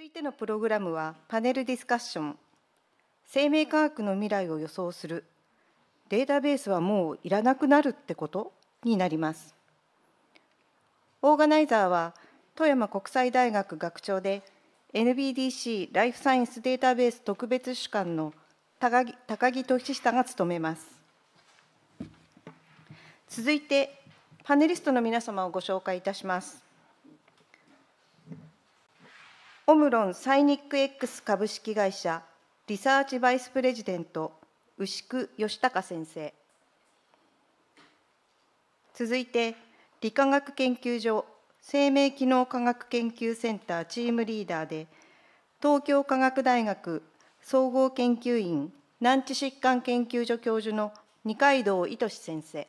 続いてのプログラムはパネルディスカッション生命科学の未来を予想するデータベースはもういらなくなるってことになりますオーガナイザーは富山国際大学学長で NBDC ライフサイエンスデータベース特別主幹の高木高木俊久が務めます続いてパネリストの皆様をご紹介いたしますオムロンサイニック X 株式会社リサーチバイスプレジデント牛久義孝先生続いて理化学研究所生命機能科学研究センターチームリーダーで東京科学大学総合研究院難治疾患研究所教授の二階堂い先生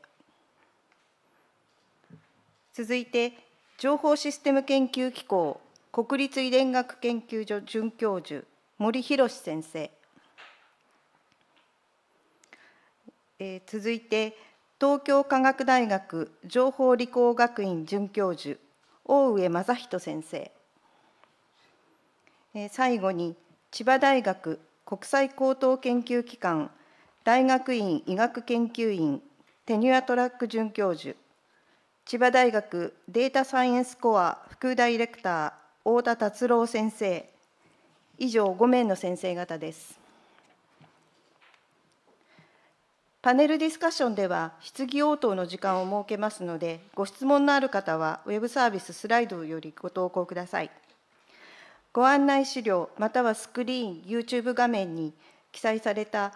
続いて情報システム研究機構国立遺伝学研究所准教授森博先生、えー、続いて東京科学大学情報理工学院准教授大上正人先生、えー、最後に千葉大学国際高等研究機関大学院医学研究院テニュアトラック准教授千葉大学データサイエンスコア副イレクター太田達郎先生以上5名の先生方ですパネルディスカッションでは質疑応答の時間を設けますのでご質問のある方はウェブサービススライドよりご投稿くださいご案内資料またはスクリーン YouTube 画面に記載された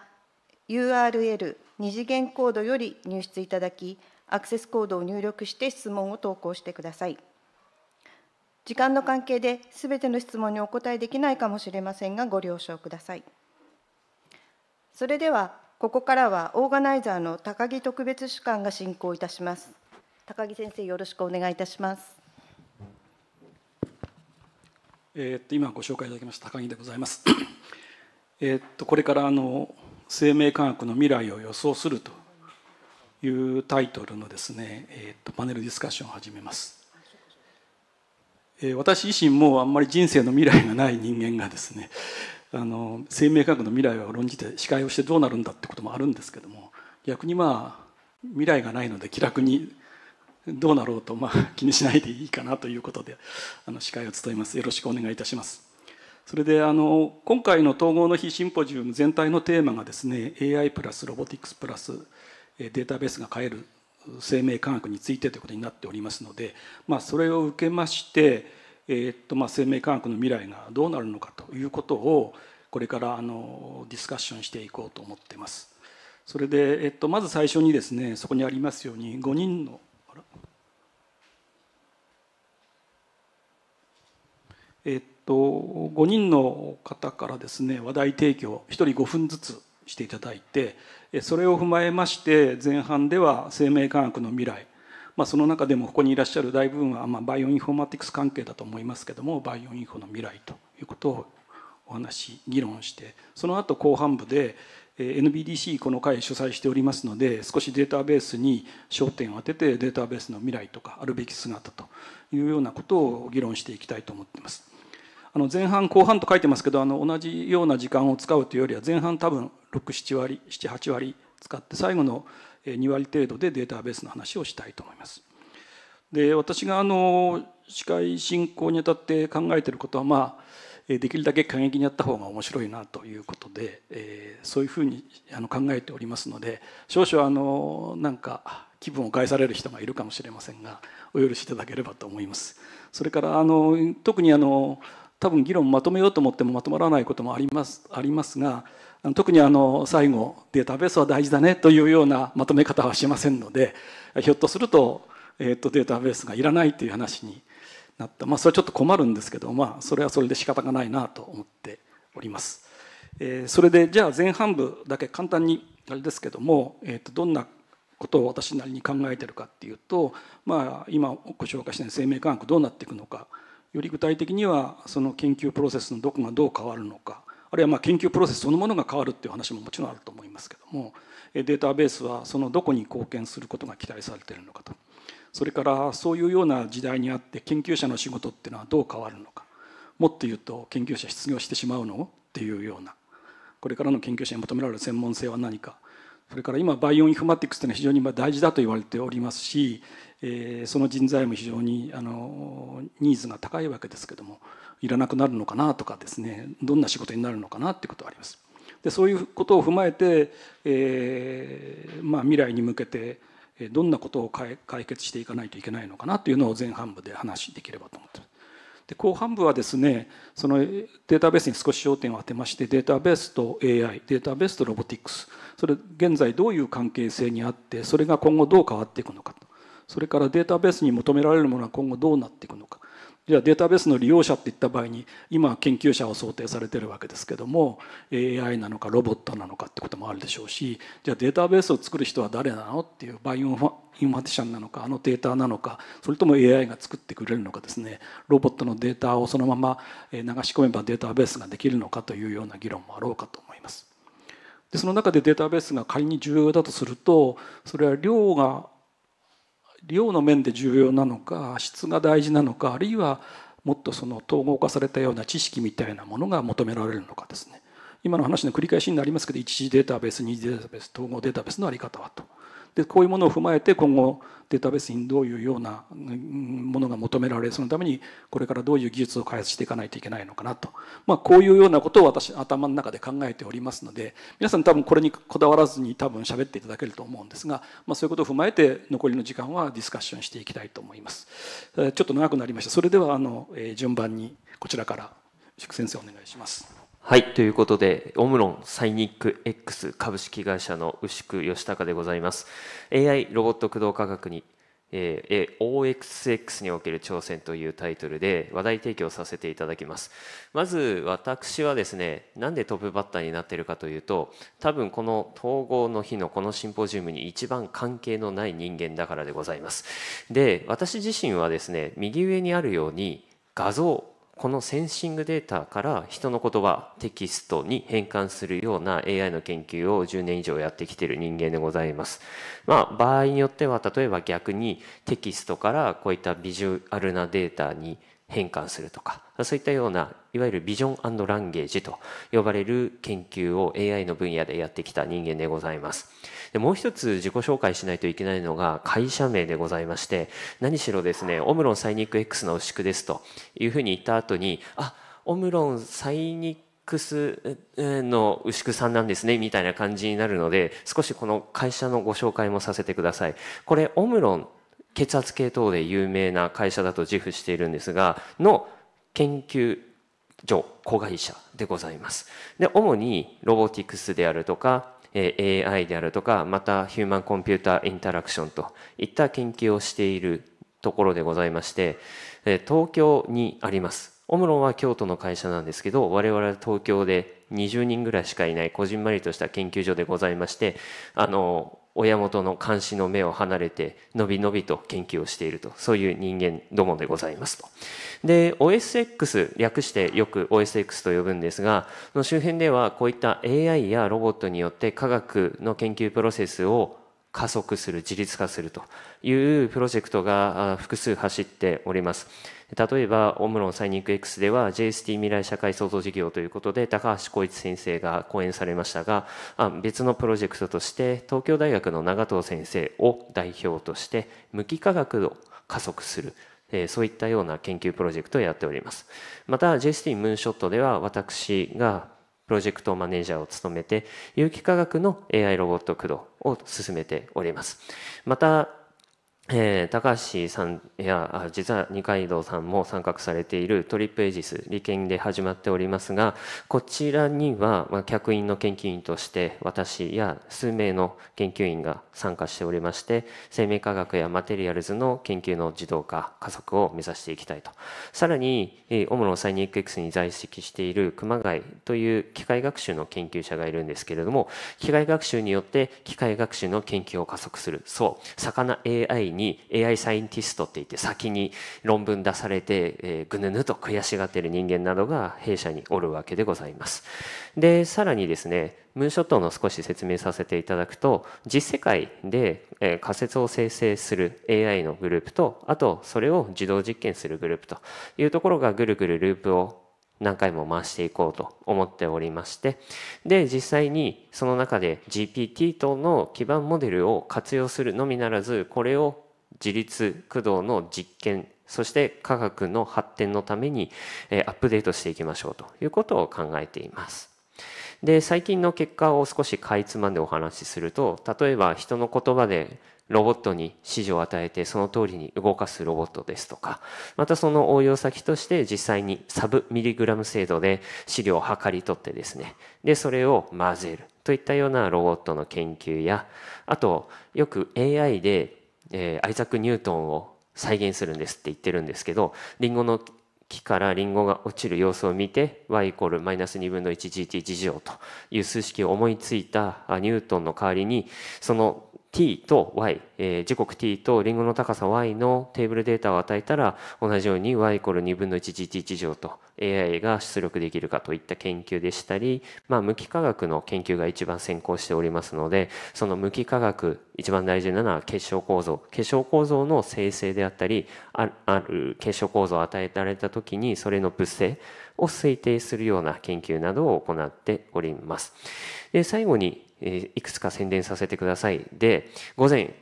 URL 二次元コードより入出いただきアクセスコードを入力して質問を投稿してください。時間の関係で全ての質問にお答えできないかもしれませんがご了承くださいそれではここからはオーガナイザーの高木特別主幹が進行いたします高木先生よろしくお願いいたしますえっと今ご紹介いただきました高木でございますえっとこれからあの生命科学の未来を予想するというタイトルのですね、えっとパネルディスカッションを始めます私自身もあんまり人生の未来がない人間がですねあの生命科学の未来を論じて司会をしてどうなるんだってこともあるんですけども逆にまあ未来がないので気楽にどうなろうとまあ気にしないでいいかなということであの司会を務めますよろしくお願いいたします。それであの今回の統合の非シンポジウム全体のテーマがですね AI プラスロボティクスプラスデータベースが変える生命科学についてということになっておりますので、まあ、それを受けまして、えー、っとまあ、生命科学の未来がどうなるのかということをこれからあのディスカッションしていこうと思ってます。それで、えっと、まず最初にですねそこにありますように5人のえっと、5人の方からですね話題提供1人5分ずつしていただいてそれを踏まえまして前半では生命科学の未来まあ、その中でもここにいらっしゃる大部分はまあバイオインフォーマティクス関係だと思いますけどもバイオインフォの未来ということをお話し議論してその後後半部で NBDC この会主催しておりますので少しデータベースに焦点を当ててデータベースの未来とかあるべき姿というようなことを議論していきたいと思っています。あの前半後半と書いてますけどあの同じような時間を使うというよりは前半多分67割78割使って最後の2割程度でデータベースの話をしたいと思います。で私があの司会進行にあたって考えてることはまあできるだけ過激にやった方が面白いなということで、えー、そういうふうにあの考えておりますので少々あのなんか気分を害される人がいるかもしれませんがお許しいただければと思います。それからあの特にあの多分議論まとめようと思ってもまとまらないこともありますありますが特にあの最後データベースは大事だねというようなまとめ方はしませんのでひょっとすると,、えー、とデータベースがいらないという話になった、まあ、それはちょっと困るんですけど、まあ、それはそれで仕方がないなと思っております。えー、それでじゃあ前半部だけ簡単にあれですけども、えー、とどんなことを私なりに考えてるかっていうと、まあ、今ご紹介したように生命科学どうなっていくのか。より具体的にはその研究プロセスのどこがどう変わるのかあるいはま研究プロセスそのものが変わるっていう話ももちろんあると思いますけどもデータベースはそのどこに貢献することが期待されているのかとそれからそういうような時代にあって研究者の仕事っていうのはどう変わるのかもっと言うと研究者失業してしまうのっていうようなこれからの研究者に求められる専門性は何かそれから今バイオインフォマティクスというのは非常に大事だと言われておりますしえその人材も非常にあのニーズが高いわけですけどもいらなくなるのかなとかですねどんな仕事になるのかなっていうことはあります。でそういうことを踏まえて、えーまあ、未来に向けてどんなことを解決していかないといけないのかなというのを前半部で話できればと思ってで後半部はですねそのデータベースに少し焦点を当てましてデータベースと AI データベースとロボティクスそれ現在どういう関係性にあってそれが今後どう変わっていくのかとそれからデータベースに求められるものは今後どうなっていくのかじゃあデータベースの利用者っていった場合に今研究者を想定されてるわけですけども AI なのかロボットなのかってこともあるでしょうしじゃあデータベースを作る人は誰なのっていうバイオインファティシャンなのかあのデータなのかそれとも AI が作ってくれるのかですねロボットのデータをそのまま流し込めばデータベースができるのかというような議論もあろうかと思います。でその中でデータベースが仮に重要だとするとそれは量が量の面で重要なのか質が大事なのかあるいはもっとその統合化されたような知識みたいなものが求められるのかですね今の話の繰り返しになりますけど一次データベース二次データベース統合データベースの在り方はとでこういうものを踏まえて今後データベースにどういうようなものが求められそのためにこれからどういう技術を開発していかないといけないのかなと、まあ、こういうようなことを私頭の中で考えておりますので皆さん多分これにこだわらずに多分喋っていただけると思うんですが、まあ、そういうことを踏まえて残りの時間はディスカッションしていきたいと思います。ちょっと長くなりましたそれではあの順番にこちらから祝先生お願いします。はい、ということで、オムロンサイニック X 株式会社の牛久義孝でございます。AI ロボット駆動科学に、えー、OXX における挑戦というタイトルで話題提供させていただきます。まず私はですね、なんでトップバッターになっているかというと、多分この統合の日のこのシンポジウムに一番関係のない人間だからでございます。で、私自身はですね、右上にあるように画像、このセンシングデータから人の言葉テキストに変換するような AI の研究を10年以上やってきている人間でございます。まあ場合によっては例えば逆にテキストからこういったビジュアルなデータに変換するとかそういったようないわゆるビジョンランゲージと呼ばれる研究を AI の分野でやってきた人間でございます。でもう一つ自己紹介しないといけないのが会社名でございまして何しろですねオムロンサイニック X の牛久ですというふうに言った後にあオムロンサイニッククスの牛久さんなんですねみたいな感じになるので少しこの会社のご紹介もさせてくださいこれオムロン血圧計等で有名な会社だと自負しているんですがの研究所子会社でございますで主にロボティクスであるとか AI であるとか、またヒューマンコンピューターインタラクションといった研究をしているところでございまして、東京にあります。オムロンは京都の会社なんですけど、我々は東京で20人ぐらいしかいないこじんまりとした研究所でございまして、あの、親元の監視の目を離れてのびのびと研究をしているとそういう人間どもでございますと。で OSX 略してよく OSX と呼ぶんですがの周辺ではこういった AI やロボットによって科学の研究プロセスを加速する自立化するというプロジェクトが複数走っております。例えばオムロンサイニック X では JST 未来社会創造事業ということで高橋光一先生が講演されましたがあ別のプロジェクトとして東京大学の長藤先生を代表として無機化学を加速するえそういったような研究プロジェクトをやっております。また JST ムーンショットでは私がプロジェクトマネージャーを務めて、有機化学の AI ロボット駆動を進めております。また、えー、高橋さんや実は二階堂さんも参画されているトリップエジス利権で始まっておりますがこちらには、まあ、客員の研究員として私や数名の研究員が参加しておりまして生命科学やマテリアルズの研究の自動化加速を目指していきたいとさらに、えー、主のサイニック X に在籍している熊谷という機械学習の研究者がいるんですけれども機械学習によって機械学習の研究を加速するそう魚 AI に AI サイエンティストって言って先に論文出されて、えぐぬぬと悔しがってる人間などが弊社におるわけでございます。でさらにですねムーンショットの少し説明させていただくと実世界で、え仮説を生成する AI のグループとあとそれを自動実験するグループというところがぐるぐるループを何回も回していこうと思っておりましてで実際にその中で GPT 等の基盤モデルを活用するのみならずこれを自立駆動の実験そして科学の発展のために、えアップデートしていきましょうということを考えています。で最近の結果を少しかいつまんでお話しすると例えば人の言葉でロボットに指示を与えてその通りに動かすロボットですとか、またその応用先として実際にサブミリグラム制度で資料を測り取ってですね、で、それを混ぜるといったようなロボットの研究や、あとよく AI でえー、アイザック・ニュートンを再現するんですって言ってるんですけどリンゴの木からリンゴが落ちる様子を見て y イコールマイナス2分の 1gt 事乗という数式を思いついたニュートンの代わりにその t と y、えー、時刻 t とリンゴの高さ y のテーブルデータを与えたら同じように y イコール2分の 1gt1 乗と AI が出力できるかといった研究でしたり、まあ、無機化学の研究が一番先行しておりますのでその無機化学一番大事なのは結晶構造結晶構造の生成であったりある結晶構造を与えられた時にそれの物性を推定するような研究などを行っておりますで最後にえいくつか宣伝させてください。で、午前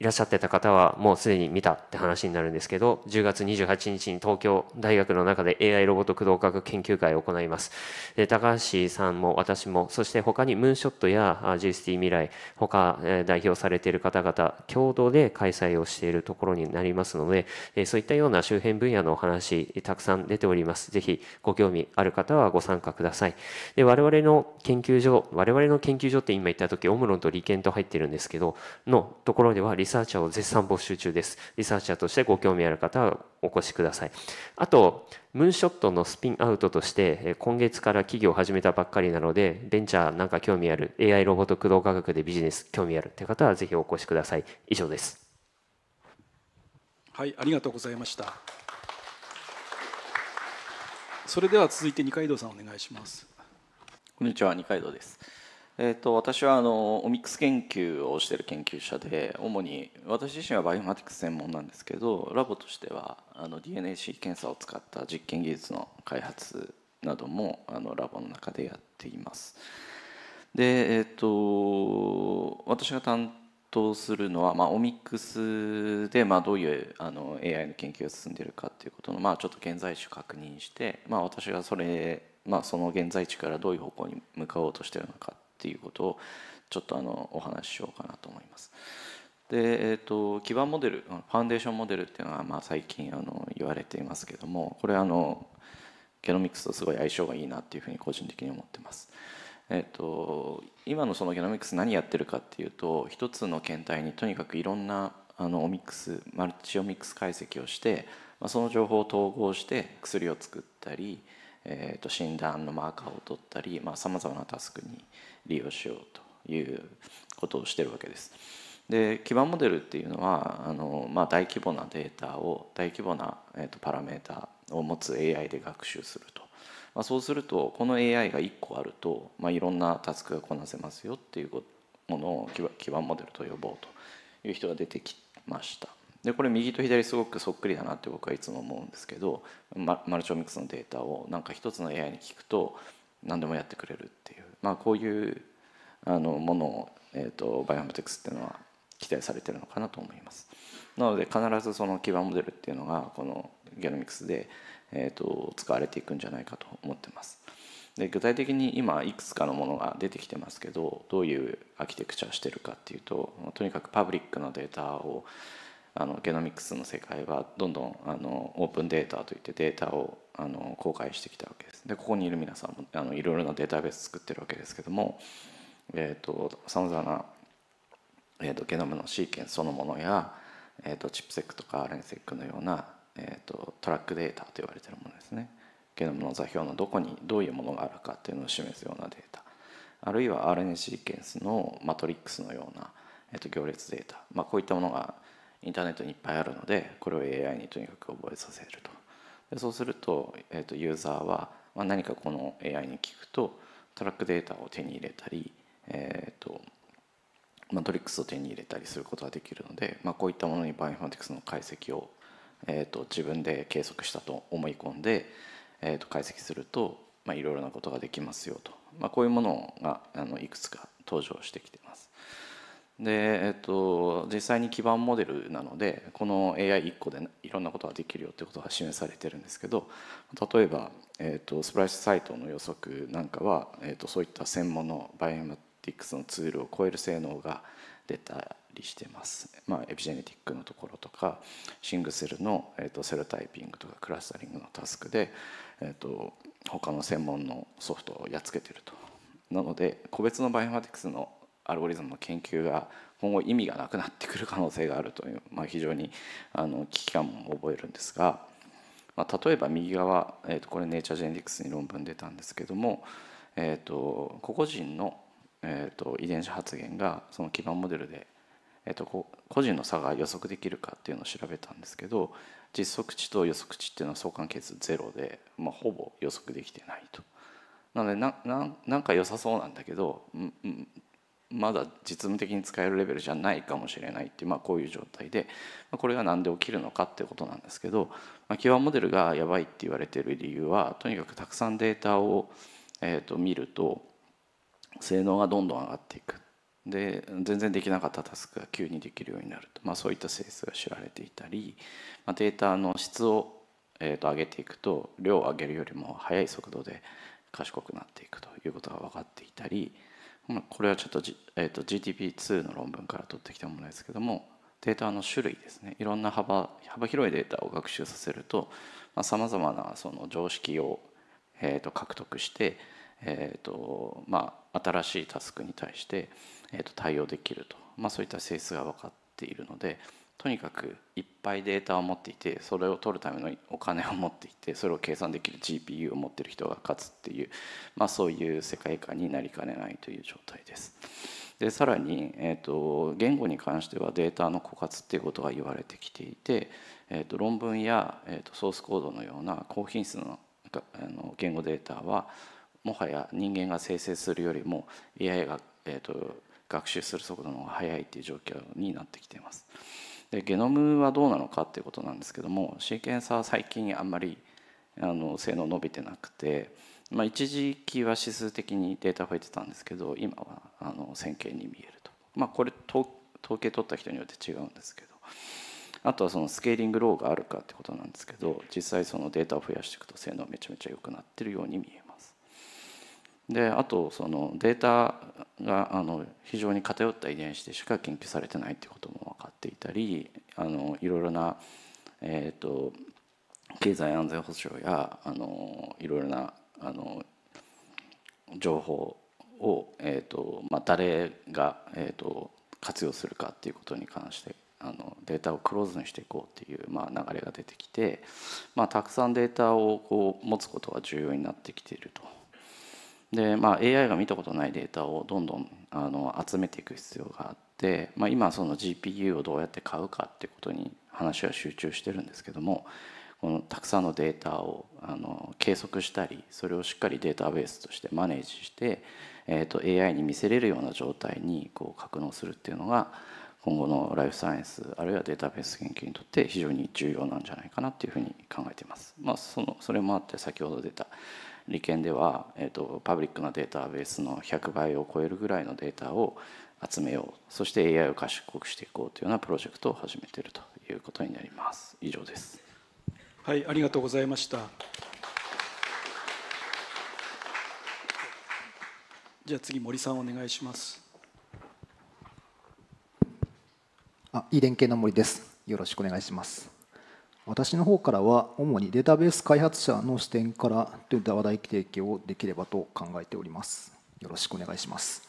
いらっしゃってた方はもうすでに見たって話になるんですけど10月28日に東京大学の中で AI ロボット駆動科学研究会を行いますで高橋さんも私もそして他にムーンショットや GST 未来他代表されている方々共同で開催をしているところになりますのでそういったような周辺分野のお話たくさん出ておりますぜひご興味ある方はご参加くださいで我々の研究所我々の研究所って今言った時オムロンと理研と入ってるんですけどのところではリサーチャーを絶賛募集中です。リサーチャーとしてご興味ある方はお越しください。あと、ムーンショットのスピンアウトとして、今月から企業を始めたばっかりなので、ベンチャーなんか興味ある、AI ロボット駆動科学でビジネス興味あるって方はぜひお越しください。以上です。はい、ありがとうございました。それでは続いて二階堂さんお願いします。こんにちは、二階堂です。えーと、私はあのオミックス研究をしている研究者で主に私自身はバイオマティクス専門なんですけどラボとしてはあの DNA c 検査を使った実験技術の開発などもあのラボの中でやっています。で、えーと、私が担当するのは、まあ、オミックスで、まあ、どういうあの AI の研究が進んでいるかということの、まあ、ちょっと現在地を確認して、まあ、私がそれ、まあ、その現在地からどういう方向に向かおうとしているのかっていうことをちょっとあのお話ししようかなと思います。でえーと、基盤モデルファンデーションモデルっていうのはまあ最近あの言われていますけどもこれあのゲノミクスとすごい相性がいいなっていうふうに個人的に思ってます。えーと、今のそのゲノミクス何やってるかっていうと一つの検体にとにかくいろんなあのオミックスマルチオミックス解析をして、まあ、その情報を統合して薬を作ったり、えー、と診断のマーカーを取ったりさまざ、まなタスクに、利用しようということをしてるわけです。で基盤モデルっていうのはあの、まあ、大規模なデータを大規模な、えーと、パラメータを持つ AI で学習すると、まあ、そうするとこの AI が1個あると、まあ、いろんなタスクがこなせますよっていうものを基盤モデルと呼ぼうという人が出てきました。でこれ右と左すごくそっくりだなって僕はいつも思うんですけどマルチオミクスのデータをなんか一つの AI に聞くと何でもやってくれるっていうまあ、こういうあのものを、えーと、バイオメティクスっていうのは期待されてるのかなと思います。なので必ずその基盤モデルっていうのがこのゲノミクスで、えーと、使われていくんじゃないかと思ってます。で具体的に今いくつかのものが出てきてますけどどういうアーキテクチャをしてるかっていうととにかくパブリックなデータをあのゲノミクスの世界はどんどんあのオープンデータといってデータをあの公開してきたわけですでここにいる皆さんもあのいろいろなデータベース作ってるわけですけどもさまざまな、えーと、ゲノムのシーケンスそのものや、えーと、チップセックとかレンセックのような、えーと、トラックデータと言われてるものですねゲノムの座標のどこにどういうものがあるかっていうのを示すようなデータあるいは RNA シーケンスのマトリックスのような、えーと行列データ、まあ、こういったものがインターネットにいっぱいあるのでこれを AI にとにかく覚えさせるとでそうすると,、えーと、ユーザーは、まあ、何かこの AI に聞くとトラックデータを手に入れたり、えーとまあ、トリックスを手に入れたりすることができるので、まあ、こういったものにバイオインファティクスの解析を、えーと、自分で計測したと思い込んで、えーと、解析すると、まあ、いろいろなことができますよと、まあ、こういうものがあのいくつか登場してきてます。で、えっと、実際に基盤モデルなのでこの AI1 個でいろんなことができるよってことが示されてるんですけど例えば、えっと、スプライスサイトの予測なんかは、えっと、そういった専門のバイオマティクスのツールを超える性能が出たりしてます、まあ、エピジェネティックのところとかシングセルの、えっと、セルタイピングとかクラスタリングのタスクで、えっと、他の専門のソフトをやっつけてると。なので個別のバイオマティクスのアルゴリズムの研究が今後意味がなくなってくる可能性があるという、まあ、非常にあの危機感も覚えるんですが、まあ、例えば右側、えー、とこれネイチャージェネティクスに論文出たんですけども、えーと、個々人の、えーと、遺伝子発現がその基盤モデルで、えーと、と個人の差が予測できるかっていうのを調べたんですけど実測値と予測値っていうのは相関係数ゼロで、まあ、ほぼ予測できてないと。なのでなななんか良さそうなんだけど、うんうん、まだ実務的に使えるレベルじゃないかもしれないっていう、まあ、こういう状態で、まあ、これが何で起きるのかっていうことなんですけど、まあ、キュアモデルがやばいって言われてる理由はとにかくたくさんデータを、えー、と見ると性能がどんどん上がっていくで全然できなかったタスクが急にできるようになると、まあ、そういった性質が知られていたり、まあ、データの質を、えー、と上げていくと量を上げるよりも速い速度で賢くなっていくということが分かっていたり。まこれはちょっと,、えーと、GTP2 の論文から取ってきたものですけどもデータの種類ですねいろんな幅幅広いデータを学習させるとさまざ、まなその常識を、えーと、獲得して、えーとまあ、新しいタスクに対して、えーと、と対応できると、まあ、そういった性質が分かっているので、とにかくいっぱいデータを持っていてそれを取るためのお金を持っていてそれを計算できる GPU を持ってる人が勝つっていう、まあ、そういう世界観になりかねないという状態です。でさらに、えーと、言語に関してはデータの枯渇っていうことが言われてきていて、えーと、論文や、えーと、とソースコードのような高品質のあの言語データはもはや人間が生成するよりも AI が、えー、と学習する速度の方が速いっていう状況になってきています。でゲノムはどうなのかっていうことなんですけどもシーケンサーは最近あんまりあの性能伸びてなくて、まあ、一時期は指数的にデータ増えてたんですけど今はあの線形に見えると、まあ、これ統計取った人によって違うんですけどあとはそのスケーリングローがあるかってことなんですけど実際そのデータを増やしていくと性能めちゃめちゃ良くなってるように見える。であとそのデータがあの非常に偏った遺伝子でしか研究されてないってことも分かっていたりあのいろいろな、えーと、経済安全保障やあのいろいろなあの情報を、えーとまあ、誰が、えーと、と活用するかっていうことに関してあのデータをクローズにしていこうっていう、まあ、流れが出てきて、まあ、たくさんデータをこう持つことが重要になってきていると。で、まあ、AI が見たことないデータをどんどんあの集めていく必要があって、まあ、今その GPU をどうやって買うかってことに話は集中してるんですけどもこのたくさんのデータをあの計測したりそれをしっかりデータベースとしてマネージして、えー、と AI に見せれるような状態にこう格納するっていうのが今後のライフサイエンスあるいはデータベース研究にとって非常に重要なんじゃないかなっていうふうに考えています。まあ、そのそれもあって先ほど出た理研では、えーと、とパブリックなデータベースの100倍を超えるぐらいのデータを集めようそして AI を賢くしていこうというようなプロジェクトを始めているということになります以上ですはいありがとうございましたじゃあ次森さんお願いしますあいい連携の森ですよろしくお願いします私の方からは主にデータベース開発者の視点からといった話題提供をできればと考えておりますよろしくお願いします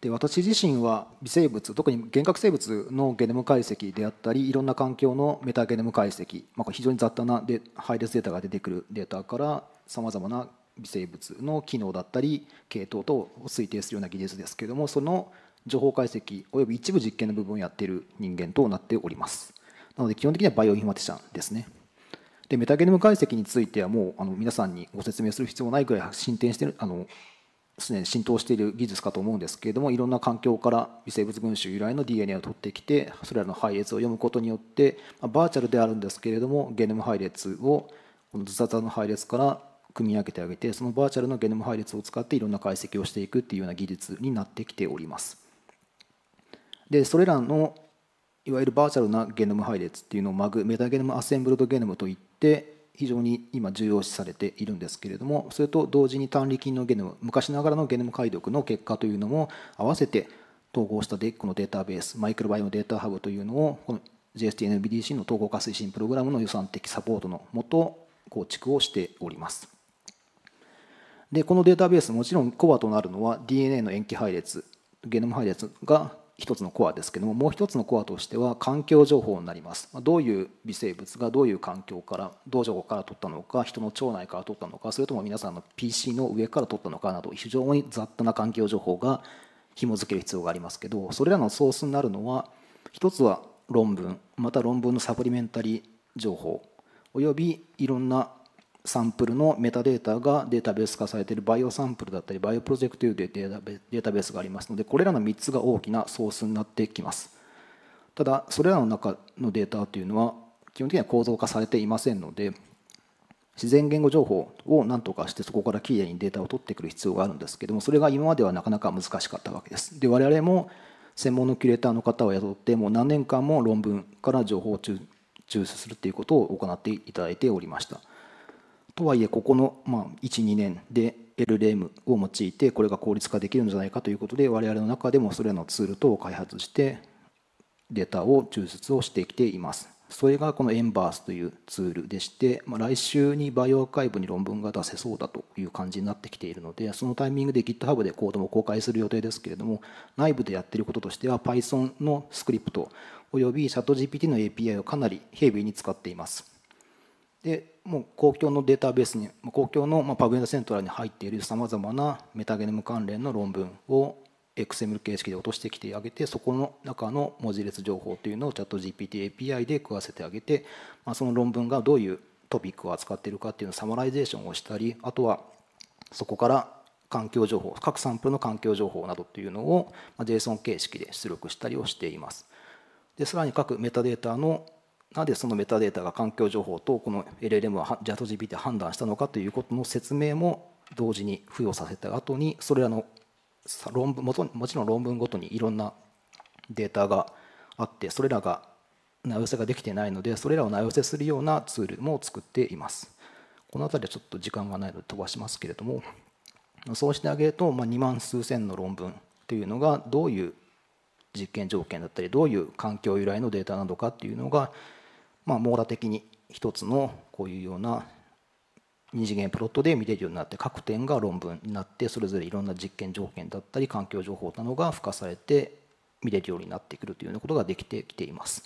で私自身は微生物特に原核生物のゲノム解析であったりいろんな環境のメタゲノム解析、まあ、非常に雑多なで配列データが出てくるデータからさまざまな微生物の機能だったり系統等を推定するような技術ですけどもその情報解析および一部実験の部分をやっている人間となっておりますなので基本的にはバイオインフォマティシャンですね。でメタゲノム解析についてはもうあの皆さんにご説明する必要ないくらい進展してるあのでに浸透している技術かと思うんですけれどもいろんな環境から微生物群衆由来の DNA を取ってきてそれらの配列を読むことによってバーチャルであるんですけれどもゲノム配列をこのズタズの配列から組み上げてあげてそのバーチャルのゲノム配列を使っていろんな解析をしていくっていうような技術になってきております。でそれらのいわゆるバーチャルなゲノム配列っていうのをマグメタゲノムアセンブルドゲノムといって非常に今重要視されているんですけれどもそれと同時に単利菌のゲノム昔ながらのゲノム解読の結果というのも合わせて統合したクのデータベースマイクロバイオデータハブというのをこの JSTNBDC の統合化推進プログラムの予算的サポートのもと構築をしております。でこのデータベースもちろんコアとなるのは DNA の塩基配列ゲノム配列が一つのコアですけどももう一つのコアとしては環境情報になりますどういう微生物がどういう環境からどう情報から取ったのか人の腸内から取ったのかそれとも皆さんの PC の上から取ったのかなど非常に雑多な環境情報が紐付ける必要がありますけどそれらのソースになるのは一つは論文また論文のサプリメンタリー情報およびいろんなサンプルのメタデータがデータベース化されているバイオサンプルだったりバイオプロジェクトというデータベースがありますのでこれらの3つが大きなソースになってきますただそれらの中のデータというのは基本的には構造化されていませんので自然言語情報を何とかしてそこからきれいにデータを取ってくる必要があるんですけどもそれが今まではなかなか難しかったわけですで我々も専門のキュレーターの方を雇ってもう何年間も論文から情報を抽出するということを行っていただいておりましたとはいえここの、まあ、12年で LLM を用いてこれが効率化できるんじゃないかということで我々の中でもそれらのツール等を開発してデータを抽出をしてきています。それがこのエンバースというツールでして、まあ、来週にバイオアーカイブに論文が出せそうだという感じになってきているので、そのタイミングで GitHub でコードも公開する予定ですけれども、内部でやっていることとしては Python のスクリプトおよび ChatGPT の API をかなりヘビーに使っています。でもう公共のデータベースに公共のパブエンドセントラルに入っているさまざまなメタゲノム関連の論文を XML 形式で落としてきてあげてそこの中の文字列情報というのをチャット GPT API で食わせてあげて、まあ、その論文がどういうトピックを扱っているかっていうのをサマライゼーションをしたりあとはそこから環境情報各サンプルの環境情報などっていうのを JSON 形式で出力したりをしていますでさらに各メタデータのなぜそのメタデータが環境情報とこの LLM は JATGPT 判断したのかということの説明も同時に付与させた後にそれらの論文ももちろん論文ごとにいろんなデータがあってそれらが名寄せができてないのでそれらを名寄せするようなツールも作っていますこの辺りはちょっと時間がないので飛ばしますけれどもそうしてあげると、2万数千の論文というのがどういう実験条件だったりどういう環境由来のデータなのかっていうのがまあ、網羅的に一つのこういうような二次元プロットで見れるようになって各点が論文になってそれぞれいろんな実験条件だったり環境情報などが付加されて見れるようになってくるというようなことができてきています。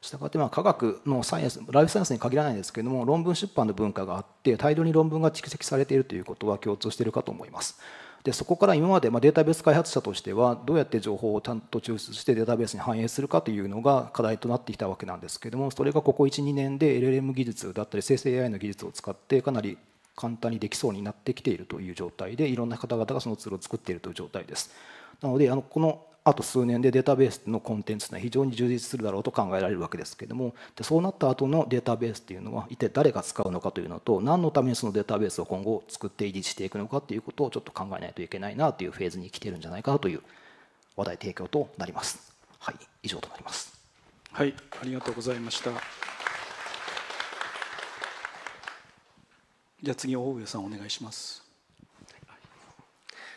したがってまあ科学のサイエンスライフサイエンスに限らないですけども論文出版の文化があって大量に論文が蓄積されているということは共通しているかと思います。でそこから今まで、まデータベース開発者としてはどうやって情報をちゃんと抽出してデータベースに反映するかというのが課題となってきたわけなんですけどもそれがここ12年で LLM 技術だったり生成 AI の技術を使ってかなり簡単にできそうになってきているという状態でいろんな方々がそのツールを作っているという状態です。なのであのこのあと数年でデータベースのコンテンツは非常に充実するだろうと考えられるわけですけれどもでそうなった後のデータベースっていうのは一体誰が使うのかというのと何のためにそのデータベースを今後作って維持していくのかっていうことをちょっと考えないといけないなというフェーズに来てるんじゃないかという話題提供となります。はい、以上となります。はい、ありがとうございました。じゃあ次大上さんお願いします。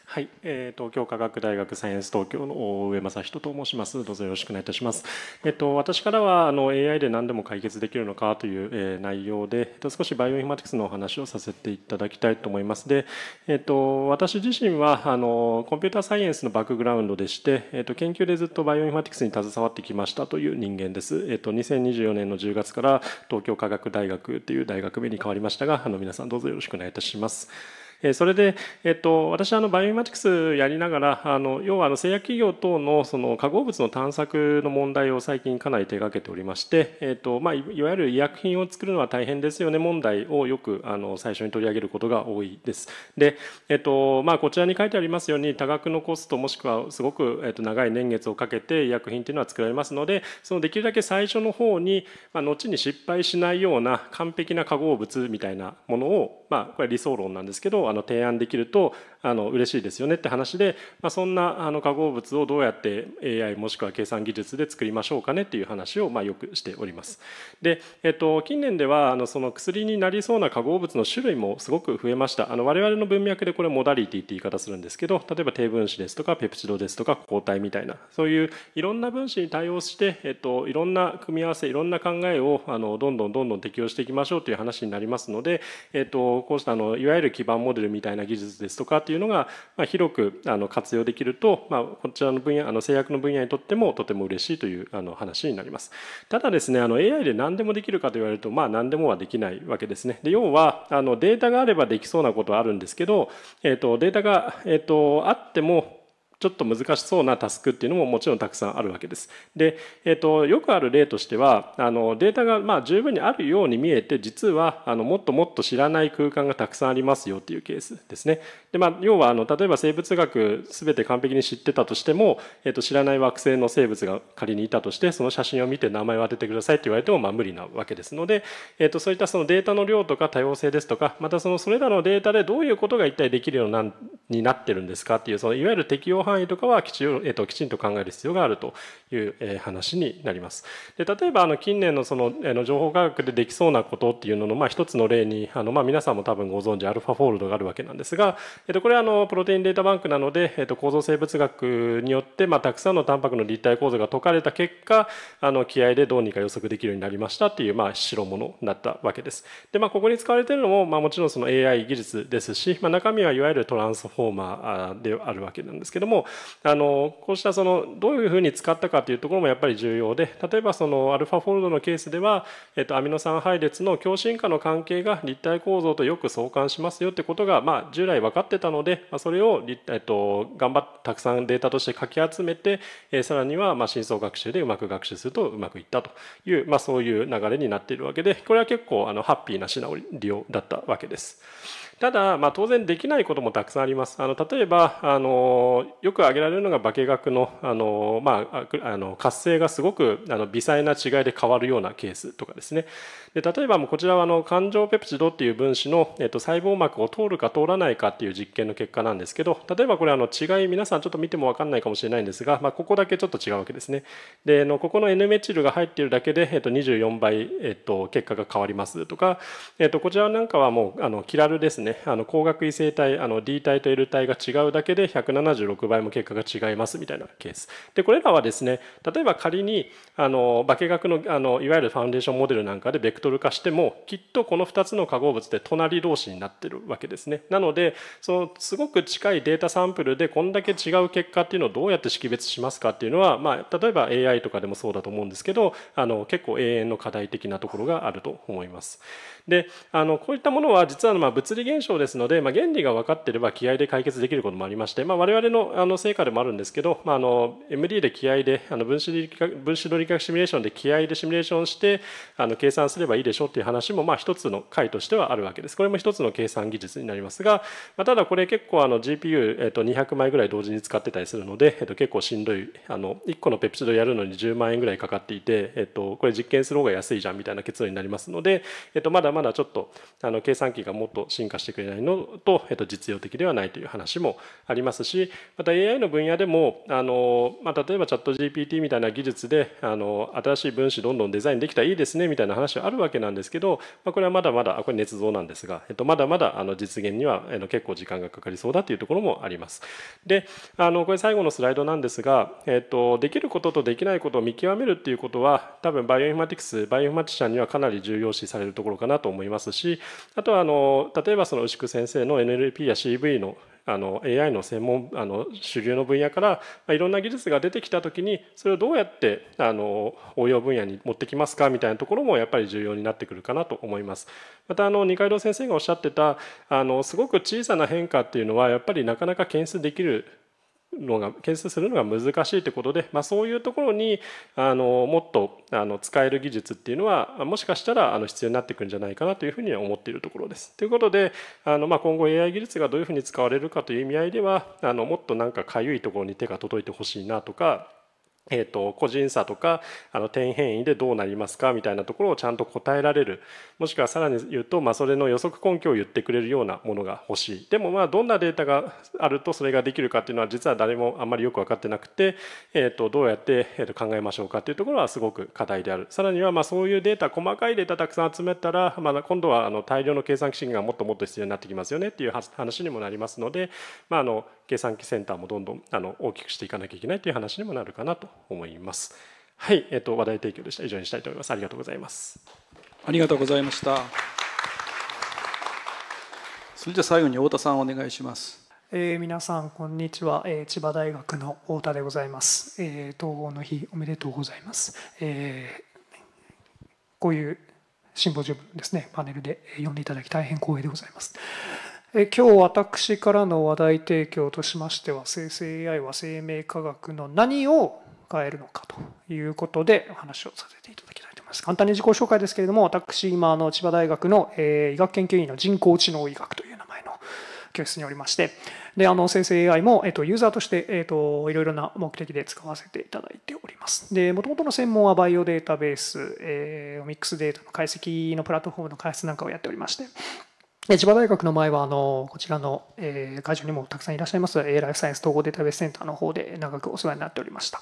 はい、えー、東京科学大学サイエンス東京の上正人と申します。どうぞよろしくお願いいたします。えっと私からはあの AI で何でも解決できるのかという、えー、内容で、えっと少しバイオインフォマティクスのお話をさせていただきたいと思います。で、えっと私自身はあのコンピューターサイエンスのバックグラウンドでして、えっと研究でずっとバイオインフォマティクスに携わってきましたという人間です。えっと2024年の10月から東京科学大学という大学名に変わりましたが、あの皆さんどうぞよろしくお願いいたします。えそれで、えっと、私あのバイオマティクスやりながらあの要はあの製薬企業等のその化合物の探索の問題を最近かなり手がけておりまして、えっとまあ、いわゆる医薬品を作るのは大変ですよね問題をよくあの最初に取り上げることが多いです。で、えっとまあ、こちらに書いてありますように多額のコストもしくはすごく、えっと、長い年月をかけて医薬品というのは作られますのでそのできるだけ最初の方に、まあ、後に失敗しないような完璧な化合物みたいなものを、まあ、これ理想論なんですけどあの提案できるとあの嬉しいですよねって話で、まあ、そんなあの化合物をどうやって AI もしくは計算技術で作りましょうかねっていう話をまあよくしております。で、えっと、近年ではあのその薬になりそうな化合物の種類もすごく増えました。あの我々の文脈でこれモダリティって言い方するんですけど例えば低分子ですとかペプチドですとか抗体みたいなそういういろんな分子に対応して、えっと、いろんな組み合わせいろんな考えをあのどんどんどんどん適用していきましょうという話になりますので、えっと、こうしたあのいわゆる基盤モデルみたいな技術ですとかっていういうのが、まあ、広くあの活用できると、まあ、こちらの分野あの制約の分野にとってもとても嬉しいというあの話になりますただですねあの AI で何でもできるかと言われると、まあ、何でもはできないわけですねで要はあのデータがあればできそうなことはあるんですけど、えーと、データが、えーとあってもちょっと難しそうなタスクっていうのももちろんたくさんあるわけです。で、えーと、よくある例としてはあのデータがま十分にあるように見えて実はあのもっともっと知らない空間がたくさんありますよっていうケースですね。でまあ、要はあの例えば生物学全て完璧に知ってたとしても、えーと、知らない惑星の生物が仮にいたとしてその写真を見て名前を当ててくださいって言われてもま無理なわけですので、えーと、とそういったそのデータの量とか多様性ですとかまたそのそれらのデータでどういうことが一体できるようになってるんですかっていうそのいわゆる適用範囲とかはきち,、えー、ときちんと考える必要があるという、え話になります。で例えばあの近年のその、えの情報科学でできそうなことっていうのの、まあ、一つの例にあの、まあ、皆さんも多分ご存知アルファフォールドがあるわけなんですが、えー、とこれはあのプロテインデータバンクなので、えー、と構造生物学によって、まあ、たくさんのタンパクの立体構造が解かれた結果あの気合でどうにか予測できるようになりましたっていう、まあ、代物になったわけです。でまあ、ここに使われているのも、まあ、もちろんその AI 技術ですし、まあ、中身はいわゆるトランスフォーマーであるわけなんですけどももあのこうしたそのどういうふうに使ったかというところもやっぱり重要で例えばそのアルファフォルドのケースでは、えっと、アミノ酸配列の共振化の関係が立体構造とよく相関しますよってことが、まあ、従来分かってたので、まあ、それを、えっと、頑張ってたくさんデータとしてかき集めて、えー、さらには、まあ、深層学習でうまく学習するとうまくいったという、まあ、そういう流れになっているわけでこれは結構あのハッピーなシナリオだったわけです。ただ、まあ、当然できないこともたくさんあります。あの例えばあのよく挙げられるのが化学のあの、まあ、あの活性がすごくあの微細な違いで変わるようなケースとかですね。で例えばこちらはあの環状ペプチドっていう分子の、えっと、細胞膜を通るか通らないかっていう実験の結果なんですけど例えばこれあの違い皆さんちょっと見ても分かんないかもしれないんですが、まあ、ここだけちょっと違うわけですね。でのここの N メチルが入っているだけで、えっと、24倍、えっと、結果が変わりますとか、えっと、こちらなんかはもうあのキラルですねねあの光学異性体あの D 体と L 体が違うだけで176倍も結果が違いますみたいなケースでこれらはですね例えば仮にあの化学のあのいわゆるファウンデーションモデルなんかでベクトル化してもきっとこの2つの化合物って隣同士になってるわけですねなのでそのすごく近いデータサンプルでこんだけ違う結果っていうのをどうやって識別しますかっていうのは、まあ、例えば AI とかでもそうだと思うんですけどあの結構永遠の課題的なところがあると思います。であのこういったものは実はま物理現象ですので、まあ、原理が分かっていれば気合で解決できることもありまして、まあ、我々のあの成果でもあるんですけど、まあ、あの MD で気合であの分子分子論理学シミュレーションで気合でシミュレーションしてあの計算すればいいでしょうっていう話もまあ一つの解としてはあるわけです。これも一つの計算技術になりますが、まあ、ただこれ結構あの GPU、えっと、200枚ぐらい同時に使ってたりするので、えっと、結構しんどいあの1個のペプチドやるのに10万円ぐらいかかっていて、えっと、これ実験する方が安いじゃんみたいな結論になりますので、えっと、まだまだちょっとあの計算機がもっと進化してくれないのと、えっと、実用的ではないという話もありますしまた AI の分野でもあの、まあ、例えばチャット GPT みたいな技術であの新しい分子どんどんデザインできたらいいですねみたいな話はあるわけなんですけど、まあ、これはまだまだこれ捏造なんですが、えっと、まだまだあの実現には結構時間がかかりそうだというところもあります。であのこれ最後のスライドなんですが、えっと、できることとできないことを見極めるっていうことは多分バイオインフマティクスバイオインフマティシャンにはかなり重要視されるところかなとと思いますしあとはあの例えばその牛久先生の NLP や CV のあの AI の専門あの主流の分野から、まあ、いろんな技術が出てきた時にそれをどうやってあの応用分野に持ってきますかみたいなところもやっぱり重要になってくるかなと思いますまたあの二階堂先生がおっしゃってたあのすごく小さな変化っていうのはやっぱりなかなか検出できるのが検出するのが難しいということで、まあ、そういうところにあのもっとあの使える技術っていうのはもしかしたらあの必要になってくるんじゃないかなというふうには思っているところです。ということであの、まあ、今後 AI 技術がどういうふうに使われるかという意味合いではあのもっとなんかかゆいところに手が届いてほしいなとかえーと、と個人差とかあの点変異でどうなりますかみたいなところをちゃんと答えられるもしくはさらに言うと、まあ、それの予測根拠を言ってくれるようなものが欲しいでもまあどんなデータがあるとそれができるかっていうのは実は誰もあんまりよく分かってなくて、えー、とどうやって、えと考えましょうかっていうところはすごく課題であるさらにはまあそういうデータ細かいデータたくさん集めたら、まあ、今度はあの大量の計算機器がもっともっと必要になってきますよねっていう話にもなりますので、まあ、あの計算機センターもどんどんあの大きくしていかなきゃいけないという話にもなるかなと思います。はい、えっと、話題提供でした。以上にしたいと思います。ありがとうございます。ありがとうございましたそれじゃ最後に太田さんお願いしますえー、皆さんこんにちは、えー、千葉大学の太田でございます、えー、統合の日おめでとうございます、えー、こういうシンポジウムですねパネルで読んでいただき大変光栄でございます、え今日私からの話題提供としましては生成 AI は生命科学の何を変えるのかということでお話をさせていただきたいます。簡単に自己紹介ですけれども、私、今、の千葉大学の医学研究員の人工知能医学という名前の教室におりまして、で、あの、生成 AI も、えっと、ユーザーとして、えっと、いろいろな目的で使わせていただいております。で、もともとの専門はバイオデータベース、えー、オミックスデータの解析のプラットフォームの開発なんかをやっておりまして、千葉大学の前は、あの、こちらの、え会場にもたくさんいらっしゃいます、ライフサイエンス統合データベースセンターの方で長くお世話になっておりました。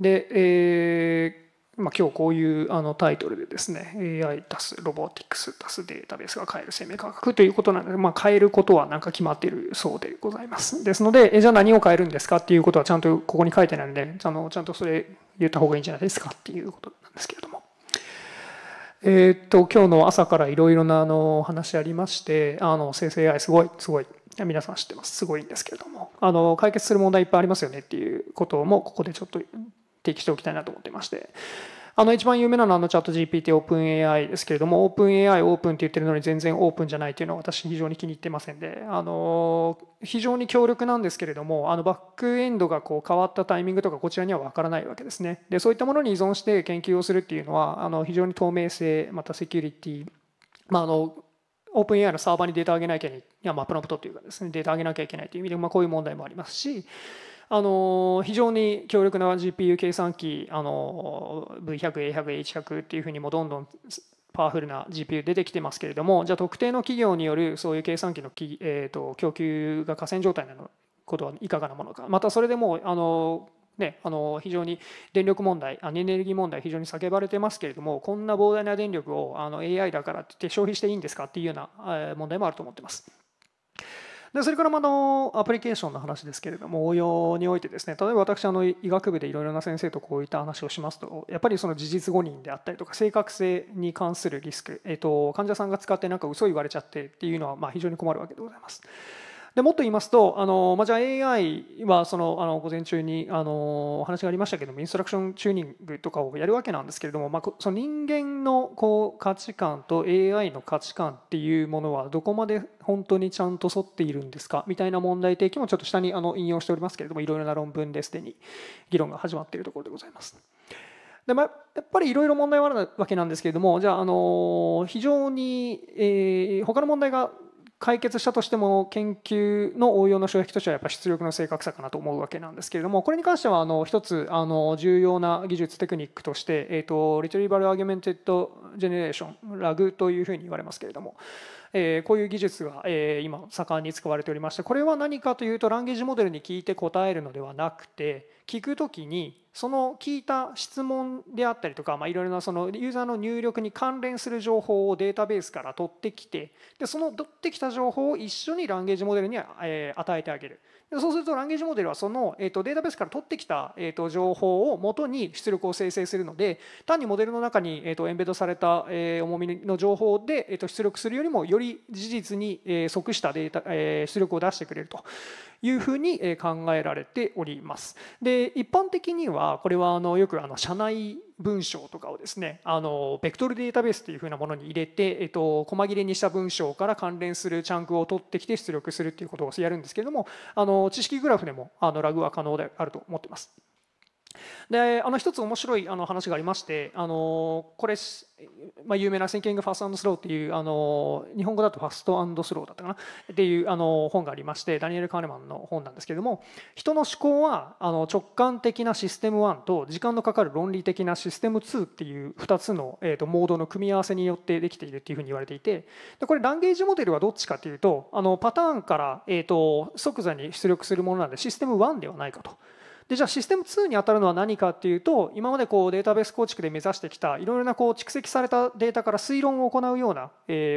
で、えーまあ、今日こういうあのタイトルでですね AI 足すロボティクス足すデータベースが変える生命科学ということなので、まあ、変えることはなんか決まっているそうでございますですのでえじゃあ何を変えるんですかっていうことはちゃんとここに書いてないのであのちゃんとそれ言った方がいいんじゃないですかっていうことなんですけれども。えっと今日の朝からいろいろなあの話ありましてあの生成 AI すごいすごい皆さん知ってますすごいんですけれどもあの解決する問題いっぱいありますよねっていうこともここでちょっと提起しておきたいなと思っていまして。あの一番有名なのはあのチャット GPT、オープン AI ですけれども、オープン AI、オープンって言ってるのに全然オープンじゃないというのは私非常に気に入ってませんで、あの、非常に強力なんですけれども、あのバックエンドがこう変わったタイミングとかこちらにはわからないわけですね。で、そういったものに依存して研究をするっていうのは、あの非常に透明性、またセキュリティ、まあ、あの、オープン AI のサーバーにデータを上げなきゃいけない、いやまあ、プロンプトというかですね、データを上げなきゃいけないという意味で、まあ、こういう問題もありますし、あの非常に強力な GPU 計算機あの V100、A100、H100 っていうふうにもどんどんパワフルな GPU 出てきてますけれどもじゃあ特定の企業によるそういう計算機のき、えーと、供給が寡占状態なのことはいかがなものかまたそれでもあのね、あの非常に電力問題、エネルギー問題、非常に叫ばれてますけれども、こんな膨大な電力をあの AI だからって消費していいんですかっていうような問題もあると思ってます。でそれからまのアプリケーションの話ですけれども応用においてですね例えば私あの医学部でいろいろな先生とこういった話をしますとやっぱりその事実誤認であったりとか正確性に関するリスク、えー、と患者さんが使ってなんか嘘言われちゃってっていうのはまあ非常に困るわけでございます。でもっと言いますとあの、まあ、じゃあ AI はそのあの午前中にあの話がありましたけどもインストラクションチューニングとかをやるわけなんですけれども、まあ、その人間のこう価値観と AI の価値観っていうものはどこまで本当にちゃんと沿っているんですかみたいな問題提起もちょっと下にあの引用しておりますけれどもいろいろな論文ですでに議論が始まっているところでございます。でまあ、やっぱりいろいろ問題はあるわけなんですけれどもじゃあ、あの非常に、えー、他の問題が解決したとしても研究の応用の障壁としてはやっぱ出力の正確さかなと思うわけなんですけれどもこれに関してはあの一つあの重要な技術テクニックとして、えとリトリバル・アーギュメンテッド・ジェネレーションラグというふうに言われますけれども、えこういう技術が、え今盛んに使われておりましてこれは何かというとランゲージモデルに聞いて答えるのではなくて聞くときにその聞いた質問であったりとか、まあ、いろいろなそのユーザーの入力に関連する情報をデータベースから取ってきてでその取ってきた情報を一緒にランゲージモデルに、え与えてあげるそうするとランゲージモデルはその、えとデータベースから取ってきた、えと情報をもとに出力を生成するので単にモデルの中に、えとエンベドされた、え重みの情報で、えと出力するよりもより事実に即したデータ、え出力を出してくれるというふうに考えられております。で一般的にはこれはあのよくあの社内文章とかをですねあのベクトルデータベースというふうなものに入れて、えっと、細切れにした文章から関連するチャンクを取ってきて出力するっていうことをやるんですけれどもあの知識グラフでもあのラグは可能であると思っています。であの一つ面白いあの話がありましてあのこれ、まあ、有名な「Thinking Fast a Slow」っていうあの日本語だと「Fast and Slow」だったかなっていうあの本がありましてダニエル・カーネマンの本なんですけれども人の思考はあの直感的なシステム1と時間のかかる論理的なシステム2っていう2つの、えー、とモードの組み合わせによってできているっていうふうに言われていてでこれランゲージモデルはどっちかっていうとあのパターンから、えー、と即座に出力するものなんでシステム1ではないかと。でじゃあシステム2に当たるのは何かっていうと今までこうデータベース構築で目指してきたいろいろなこう蓄積されたデータから推論を行うような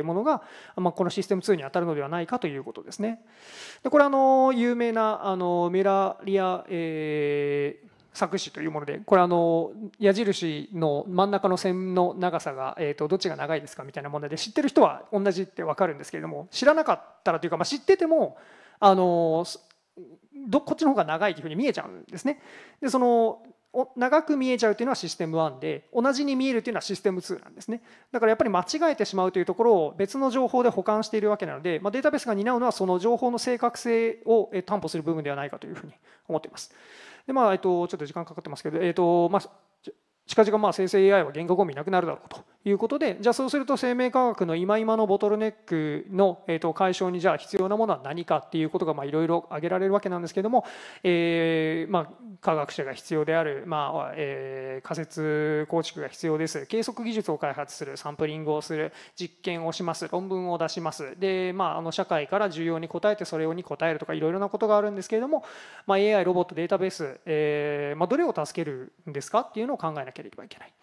ものが、まあ、このシステム2に当たるのではないかということですね。でこれあの有名なあのメラリア、えー作詞というものでこれあの矢印の真ん中の線の長さが、えとどっちが長いですかみたいな問題で知ってる人は同じって分かるんですけれども知らなかったらというか、まあ、知っててもあのどこっちの方が長いというふうに見えちゃうんですね。でその長く見えちゃうというのはシステム1で同じに見えるというのはシステム2なんですねだからやっぱり間違えてしまうというところを別の情報で保管しているわけなので、まあ、データベースが担うのはその情報の正確性を担保する部分ではないかというふうに思っていますでまあえっとちょっと時間かかってますけど、えっとまあ、近々まあ生成 AI は言語ゴミなくなるだろうということでじゃあそうすると生命科学の今今のボトルネックの、えー、と解消にじゃあ必要なものは何かっていうことがいろいろ挙げられるわけなんですけども、えーまあ、科学者が必要である、まあえー、仮説構築が必要です計測技術を開発するサンプリングをする実験をします論文を出しますで、まあ、あの社会から需要に応えてそれに応えるとかいろいろなことがあるんですけれども、まあ、AI ロボットデータベース、えーまあ、どれを助けるんですかっていうのを考えなければいけない。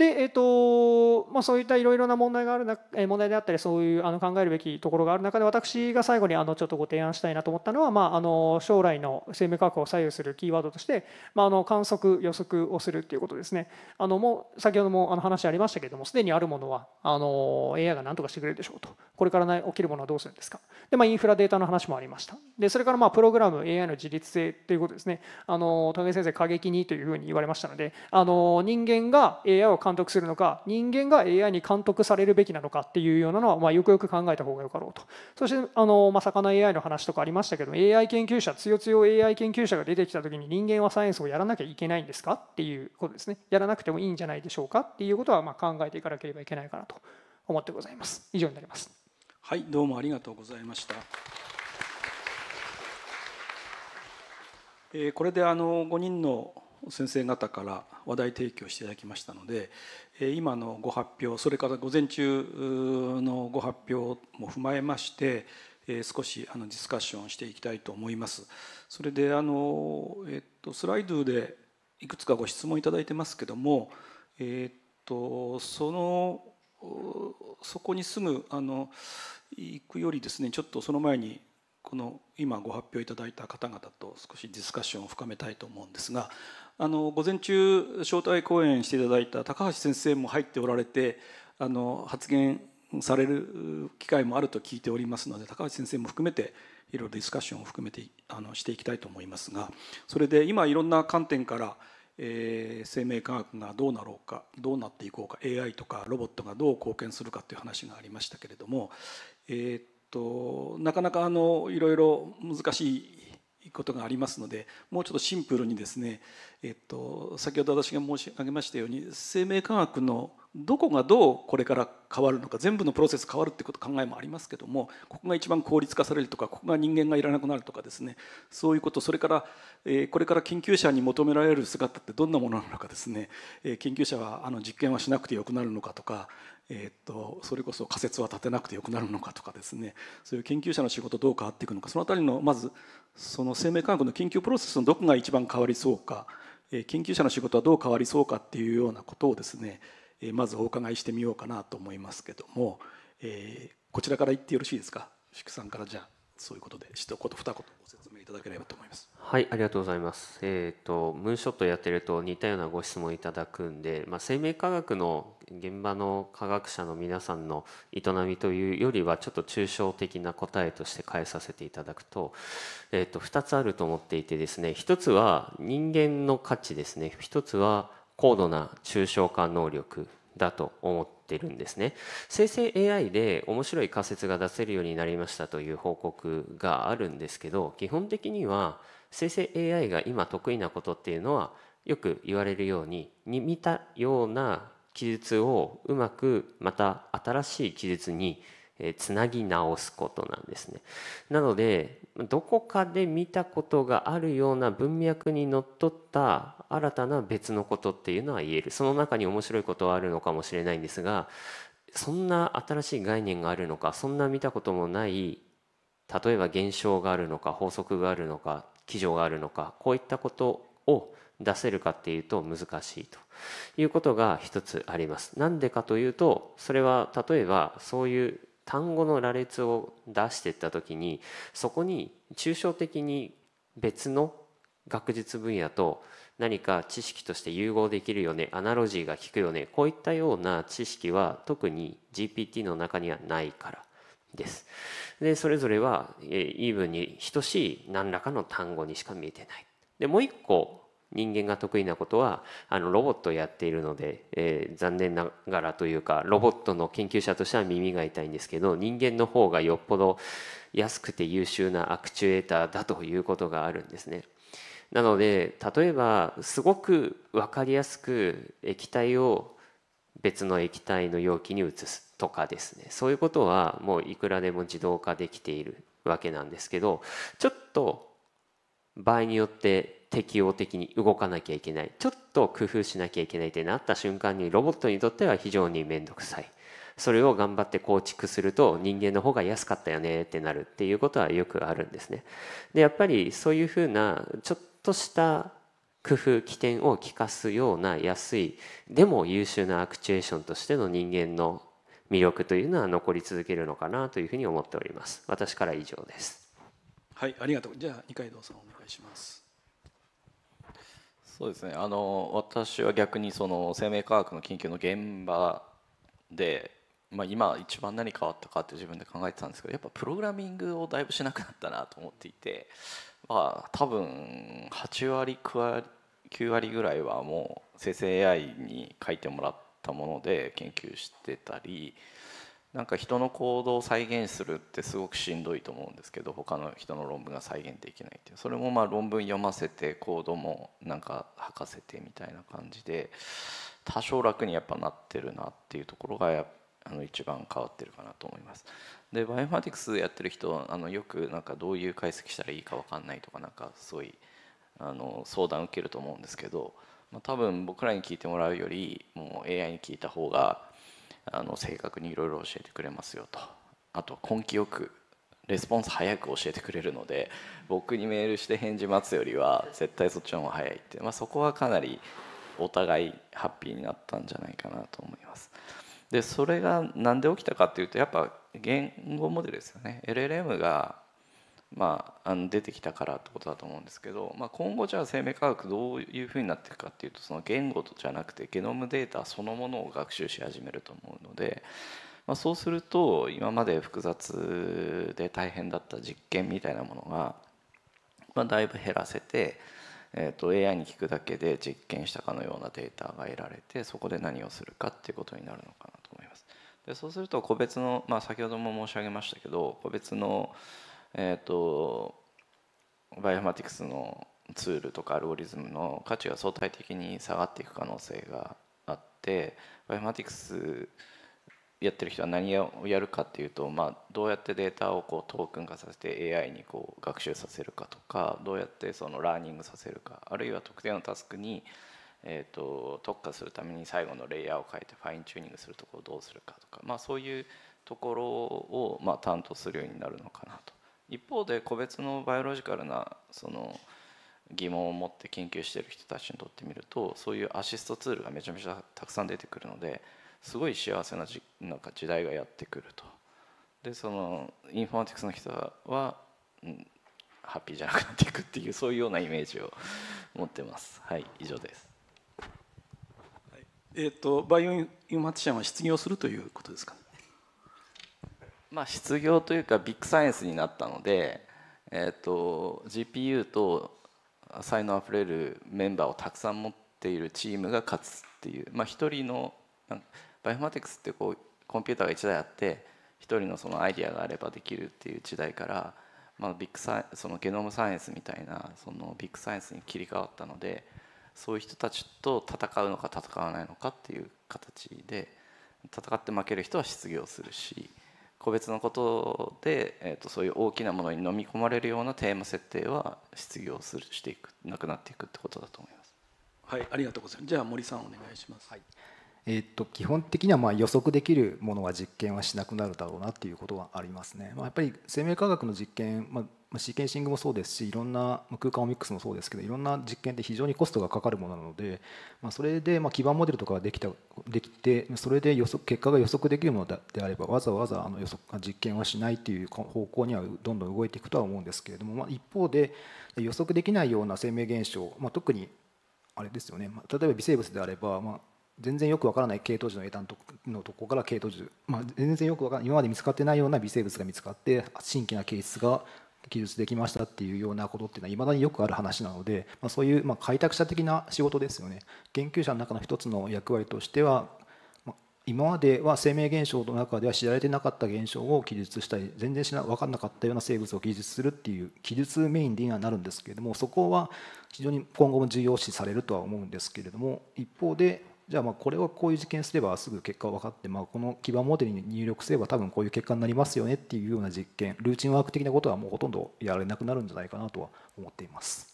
で、えーとまあ、そういったいろいろな問題があるな問題であったりそういうあの考えるべきところがある中で私が最後にあのちょっとご提案したいなと思ったのは、まあ、あの将来の生命科学を左右するキーワードとして、まあ、あの観測予測をするっていうことですねあのもう先ほどもあの話ありましたけれどもすでにあるものはあの AI が何とかしてくれるでしょうとこれから起きるものはどうするんですかで、まあ、インフラデータの話もありましたでそれからまあプログラム AI の自立性ということですねあの武井先生過激にというふうに言われましたのであの人間が AI を観監督するのか人間が AI に監督されるべきなのかっていうようなのは、まあ、よくよく考えた方がよかろうとそしてあの、まあ、魚 AI の話とかありましたけど AI 研究者つよつよ AI 研究者が出てきた時に人間はサイエンスをやらなきゃいけないんですかっていうことですねやらなくてもいいんじゃないでしょうかっていうことは、まあ、考えていかなければいけないかなと思ってございます以上になりますはいどうもありがとうございましたえこれであの5人の先生方から話題提供していただきましたので今のご発表それから午前中のご発表も踏まえまして少しあのディスカッションしていきたいと思います。それであの、えっと、スライドでいくつかご質問いただいてますけども、えっと、そのそこにすぐあの行くよりですねちょっとその前にこの今ご発表いただいた方々と少しディスカッションを深めたいと思うんですがあの午前中招待講演していただいた高橋先生も入っておられてあの発言される機会もあると聞いておりますので高橋先生も含めていろいろディスカッションを含めてあのしていきたいと思いますがそれで今いろんな観点から、えー、生命科学がどうなろうかどうなっていこうか AI とかロボットがどう貢献するかという話がありましたけれども、えー、っとなかなかあのいろいろ難しいくことがありますのでもうちょっとシンプルにですね、えっと、先ほど私が申し上げましたように生命科学のどこがどうこれから変わるのか全部のプロセス変わるってこと考えもありますけどもここが一番効率化されるとかここが人間がいらなくなるとかですねそういうことそれから、えこれから研究者に求められる姿ってどんなものなのかですね、え研究者はあの実験はしなくてよくなるのかとか、えっとそれこそ仮説は立てなくてよくなるのかとかですねそういう研究者の仕事どう変わっていくのかその辺りのまずその生命科学の研究プロセスのどこが一番変わりそうか研究者の仕事はどう変わりそうかっていうようなことをですねまずお伺いしてみようかなと思いますけども、えー、こちらから言ってよろしいですか祝さんからじゃあそういうことで一言二言ご説明いただければと思いますはいありがとうございますえっ、ー、とムーンショットやってると似たようなご質問いただくんで、まあ、生命科学の現場の科学者の皆さんの営みというよりはちょっと抽象的な答えとして返させていただくと,、えー、と2つあると思っていてですね1つは人間の価値ですね1つは高度な抽象化能力だと思ってるんですね生成 AI で面白い仮説が出せるようになりましたという報告があるんですけど基本的には生成 AI が今得意なことっていうのはよく言われるようにに見たような記述をうまくまた新しい記述にえつなぎ直すことなんですね。なのでどこかで見たことがあるような文脈にのっとった新たな別のことっていうのは言えるその中に面白いことはあるのかもしれないんですがそんな新しい概念があるのかそんな見たこともない例えば現象があるのか法則があるのか基準があるのかこういったことを出せるかっていうと難しいということが一つあります。なんでかというとそれは例えばそういう単語の羅列を出していった時にそこに抽象的に別の学術分野と何か知識として融合できるよねアナロジーが効くよねこういったような知識は特に GPT の中にはないからです。でそれぞれは、えー、イーブンに等しい何らかの単語にしか見えてない。でもう一個人間が得意なことはあのロボットをやっているので、えー、残念ながらというかロボットの研究者としては耳が痛いんですけど人間の方がよっぽど安くて優秀なアクチュエーターだということがあるんですね。なので例えばすごく分かりやすく液体を別の液体の容器に移すとかですねそういうことはもういくらでも自動化できているわけなんですけどちょっと場合によって適応的に動かなきゃいけないちょっと工夫しなきゃいけないってなった瞬間にロボットにとっては非常に面倒くさいそれを頑張って構築すると人間の方が安かったよねってなるっていうことはよくあるんですねでやっぱりそういうふうなちょっとした工夫起点を利かすような安いでも優秀なアクチュエーションとしての人間の魅力というのは残り続けるのかなというふうに思っております私から以上ですはいありがとうじゃあ二階堂さんお願いしますそうですねあの私は逆にその生命科学の研究の現場で、まあ、今一番何変わったかって自分で考えてたんですけどやっぱプログラミングをだいぶしなくなったなと思っていて、まあ、多分8割9割ぐらいはもう生成 AI に書いてもらったもので研究してたり。なんか人の行動を再現するってすごくしんどいと思うんですけど他の人の論文が再現できないっていうそれもまあ論文読ませてコードもなんか吐かせてみたいな感じで多少楽にやっぱなってるなっていうところがあの一番変わってるかなと思います。でバイオマティクスやってる人あのよくなんかどういう解析したらいいか分かんないとかなんかすごいあの相談受けると思うんですけど、まあ、多分僕らに聞いてもらうよりもう AI に聞いた方があの正確にいろいろ教えてくれますよとあと根気よくレスポンス早く教えてくれるので僕にメールして返事待つよりは絶対そっちの方が早いって、まあ、そこはかなりお互いハッピーになったんじゃないかなと思います。でそれが何で起きたかっていうとやっぱ言語モデルですよね LLM がまあ、あの出てきたからってことだと思うんですけど、まあ、今後じゃあ生命科学どういうふうになっていくかっていうとその言語じゃなくてゲノムデータそのものを学習し始めると思うので、まあ、そうすると今まで複雑で大変だった実験みたいなものが、まあ、だいぶ減らせて、えー、と AI に聞くだけで実験したかのようなデータが得られてそこで何をするかっていうことになるのかなと思います。でそうすると個別の、まあ、先ほども申し上げましたけど個別のえっ、ー、とバイオマティクスのツールとかアルゴリズムの価値が相対的に下がっていく可能性があってバイオマティクスやってる人は何をやるかっていうと、まあ、どうやってデータをこうトークン化させて AI にこう学習させるかとかどうやってそのラーニングさせるかあるいは特定のタスクに、えーと、と特化するために最後のレイヤーを変えてファインチューニングするところをどうするかとか、まあ、そういうところを、まあ、担当するようになるのかなと。一方で個別のバイオロジカルなその疑問を持って研究している人たちにとってみるとそういうアシストツールがめちゃめちゃたくさん出てくるのですごい幸せなじなんか時代がやってくると。でそのインフォマティクスの人は、うん、ハッピーじゃなくなっていくっていうそういうようなイメージを持ってます。はい以上です。えっ、ー、とバイオインフォマティシャンは失業するということですか、ね。まあ、失業というかビッグサイエンスになったので、えーと、GPU と才能あふれるメンバーをたくさん持っているチームが勝つっていう、まあ、1人のバイオマティクスってこうコンピューターが1台あって1人のそのアイディアがあればできるっていう時代から、まあ、ビッグサイそのゲノムサイエンスみたいなそのビッグサイエンスに切り替わったのでそういう人たちと戦うのか戦わないのかっていう形で戦って負ける人は失業するし。個別のことで、えーと、そういう大きなものに飲み込まれるようなテーマ設定は失業するしていくなくなっていくってことだと思います。はい、ありがとうございます。じゃあ森さんお願いします。はい、えー、と基本的にはま予測できるものは実験はしなくなるだろうなっていうことはありますね。まあ、やっぱり生命科学の実験、まあ、シーケンシングもそうですしいろんな空間オミックスもそうですけどいろんな実験って非常にコストがかかるものなので、まあ、それでま基盤モデルとかができたできてそれで予測結果が予測できるものであればわざわざあの予測実験はしないっていう方向にはどんどん動いていくとは思うんですけれども、ま一方で予測できないような生命現象、ま特にあれですよね、ま例えば微生物であれば、まあ全然よくわからない系統樹の枝のとこから系統樹、まあ、全然よくわからない今まで見つかってないような微生物が見つかって新規な形質が記述できましたっていうようなことっていうのはいまだによくある話なので、まあ、そういうまあ開拓者的な仕事ですよね研究者の中の一つの役割としては、まあ、今までは生命現象の中では知られてなかった現象を記述したり全然知ら分かんなかったような生物を記述するっていう記述メインでにはなるんですけれどもそこは非常に今後も重要視されるとは思うんですけれども一方でじゃあまあこれはこういう実験すればすぐ結果が分かって、まあ、この基盤モデルに入力すれば多分こういう結果になりますよねっていうような実験ルーチンワーク的なことはもうほとんどやられなくなるんじゃないかなとは思っています。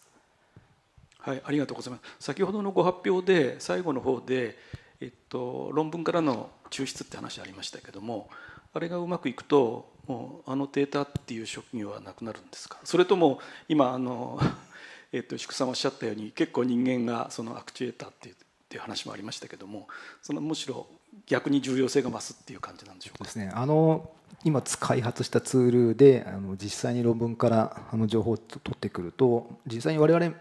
はい、ありがとうございます。先ほどのご発表で最後の方で、えっと、論文からの抽出って話ありましたけどもあれがうまくいくともうあのデータっていう職業はなくなるんですかそれとも今あの、えっと、宿さんおっしゃったように結構人間がそのアクチュエーターっていういう話もありましたけどもそのむしろ逆に重要性が増すっていう感じなんでしょうかですねあの今開発したツールであの実際に論文からあの情報を取ってくると実際に我々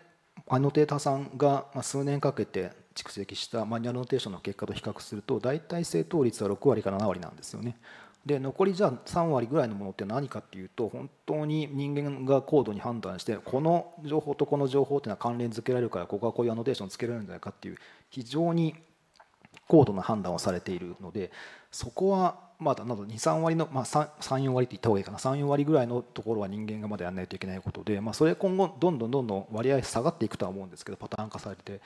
アノテーターさんが数年かけて蓄積したマニュアルノテーションの結果と比較すると大体正答率は6割から7割なんですよね。で残りじゃあ3割ぐらいのものって何かっていうと本当に人間が高度に判断してこの情報とこの情報っていうのは関連づけられるからここはこういうアノテーションつけられるんじゃないかっていう非常に高度な判断をされているのでそこはまだなど23割の、まあ、34割って言った方がいいかな34割ぐらいのところは人間がまだやらないといけないことで、まあ、それ今後どんどんどんどん割合下がっていくとは思うんですけどパターン化されて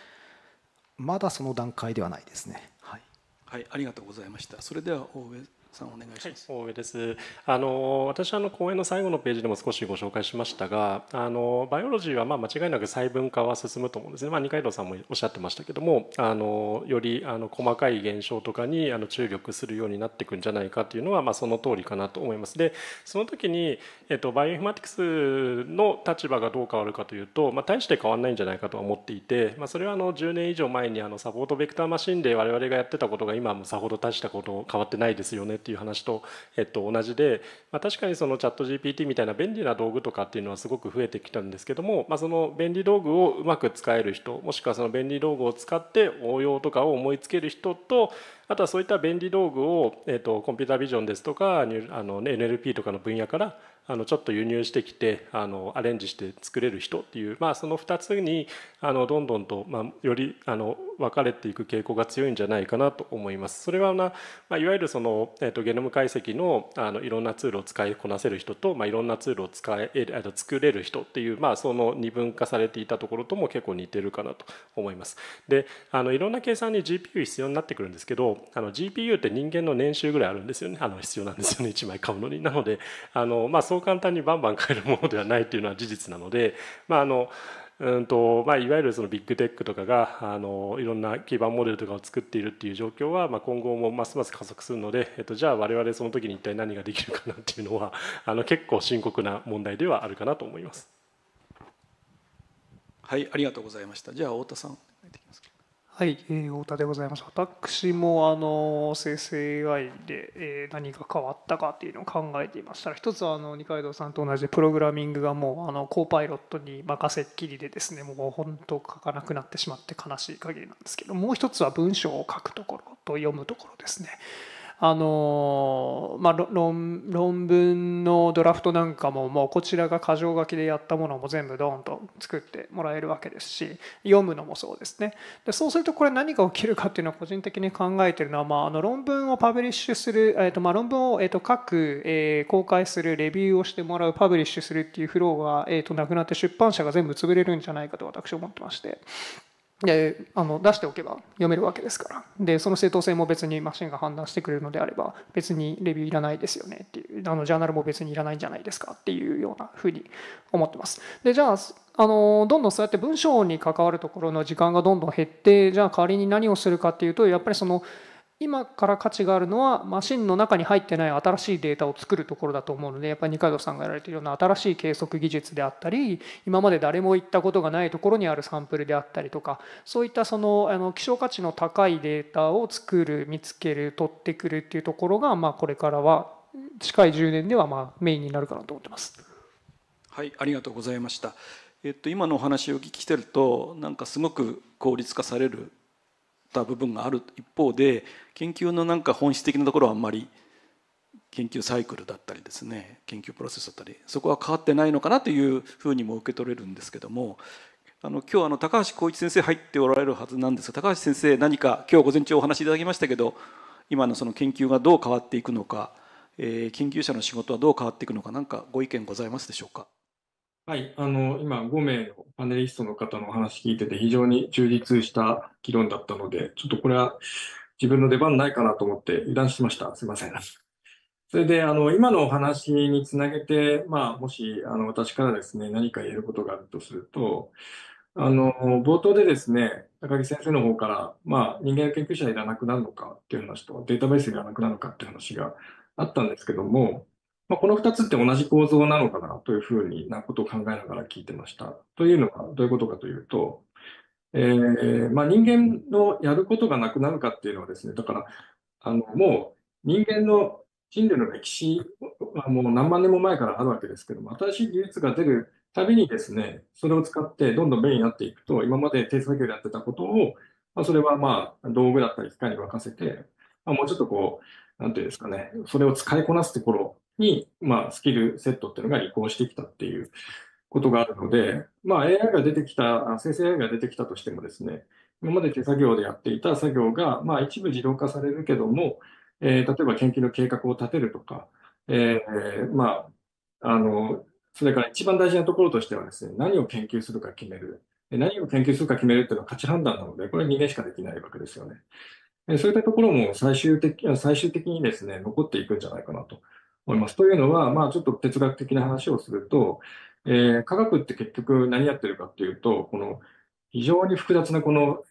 まだその段階ではないですね。はい、はい、ありがとうございましたそれでは大上さんお願いします。はい、上です。あの私あの講演の最後のページでも少しご紹介しましたが、あのバイオロジーはまあ間違いなく細分化は進むと思うんですね。まあ二階堂さんもおっしゃってましたけども、あのよりあの細かい現象とかにあの注力するようになっていくんじゃないかというのはまあその通りかなと思います。で、その時にえっとバイオインフィマティクスの立場がどう変わるかというと、まあ大して変わらないんじゃないかとは思っていて、まあそれはあの10年以上前にあのサポートベクターマシンで我々がやってたことが今もさほど大したこと変わってないですよね。っていう話と、えっと、同じで、まあ、確かにそのチャット GPT みたいな便利な道具とかっていうのはすごく増えてきたんですけども、まあ、その便利道具をうまく使える人もしくはその便利道具を使って応用とかを思いつける人とあとはそういった便利道具を、えっと、コンピュータービジョンですとかあの、ね、NLP とかの分野からあのちょっと輸入してきてあのアレンジして作れる人っていう、まあ、その2つにあのどんどんと、まあ、よりあの分かれていく傾向が強いんじゃないかなと思います。それはな、まあ、いわゆるその、えー、とゲノム解析のあのいろんなツールを使いこなせる人と、まあ、いろんなツールを使えあの作れる人っていう、まあ、その二分化されていたところとも結構似てるかなと思います。であのいろんな計算に GPU 必要になってくるんですけどあの GPU って人間の年収ぐらいあるんですよねあの必要なんですよね1枚買うのに。なのであの、まあ、そうう簡単にバンバン買えるものではないというのは事実なので、まああのうんとまあ、いわゆるそのビッグテックとかがあのいろんな基盤モデルとかを作っているっていう状況は、まあ、今後もますます加速するので、えっと、じゃあ我々その時に一体何ができるかなとていうのはあの結構深刻な問題ではあるかなと思います。はい、ありがとうございました。じゃあ太田さん、いきますか。はい、えー、太田でございます。私もあの生成 AI で、えー、何が変わったかっていうのを考えていましたら、一つはあの二階堂さんと同じでプログラミングがもうあのコーパイロットに任せっきりでですね、もう本当書かなくなってしまって悲しい限りなんですけど、もう一つは文章を書くところと読むところですね。あのまあ、論論文のドラフトなんかももうこちらが箇条書きでやったものも全部ドーンと作ってもらえるわけですし読むのもそうですねでそうするとこれ何が起きるかっていうのは個人的に考えてるのは、まあ、あの論文をパブリッシュする、えーとまあ、論文を、えー、と書く、えー、公開するレビューをしてもらうパブリッシュするっていうフローが、えー、となくなって出版社が全部潰れるんじゃないかと私は思ってまして。であの出しておけば読めるわけですからでその正当性も別にマシンが判断してくれるのであれば別にレビューいらないですよねっていうあのジャーナルも別にいらないんじゃないですかっていうようなふうに思ってます。でじゃああのどんどんそうやって文章に関わるところの時間がどんどん減ってじゃあ代わりに何をするかっていうとやっぱりその今から価値があるのはマシンの中に入ってない新しいデータを作るところだと思うのでやっぱり二階堂さんがやられているような新しい計測技術であったり今まで誰も行ったことがないところにあるサンプルであったりとかそういったそのあの希少価値の高いデータを作る見つける取ってくるっていうところがまあこれからは近い10年ではまあメインになるかなと思ってます。はいありがとうございました。えっと今のお話を聞きしてるとなんかすごく効率化されるた部分がある一方で研究のなんか本質的なところはあんまり研究サイクルだったりですね研究プロセスだったりそこは変わってないのかなというふうにも受け取れるんですけどもあの今日あの高橋浩一先生入っておられるはずなんですが高橋先生何か今日午前中お話しいただきましたけど今のその研究がどう変わっていくのか、えー、研究者の仕事はどう変わっていくのか何かご意見ございますでしょうか。はい、あの今、5名のパネリストの方のお話聞いてて、非常に充実した議論だったので、ちょっとこれは自分の出番ないかなと思って油断しました。すいません。それで、あの、今のお話につなげて、まあ、もし、あの、私からですね、何か言えることがあるとすると、あの、冒頭でですね、高木先生の方から、まあ、人間研究者いらなくなるのかっていう話と、データベースいらなくなるのかっていう話があったんですけども、まあ、この二つって同じ構造なのかなというふうになことを考えながら聞いてました。というのはどういうことかというと、えーまあ、人間のやることがなくなるかっていうのはですね、だからあのもう人間の人類の歴史はもう何万年も前からあるわけですけども、新しい技術が出るたびにですね、それを使ってどんどん便利になっていくと、今まで手作業でやってたことを、まあ、それはまあ道具だったり機械に任せて、まあ、もうちょっとこう、なんていうんですかね、それを使いこなすところに、まあ、スキルセットっていうのが移行してきたっていうことがあるので、まあ、AI が出てきた、生成 AI が出てきたとしてもですね、今まで手作業でやっていた作業が、まあ、一部自動化されるけども、えー、例えば研究の計画を立てるとか、えー、まあ、あの、それから一番大事なところとしてはですね、何を研究するか決める。何を研究するか決めるっていうのは価値判断なので、これ人間しかできないわけですよね。そういったところも最終的最終的にですね、残っていくんじゃないかなと思います。というのは、まあ、ちょっと哲学的な話をすると、えー、科学って結局何やってるかっていうと、この非常に複雑なこの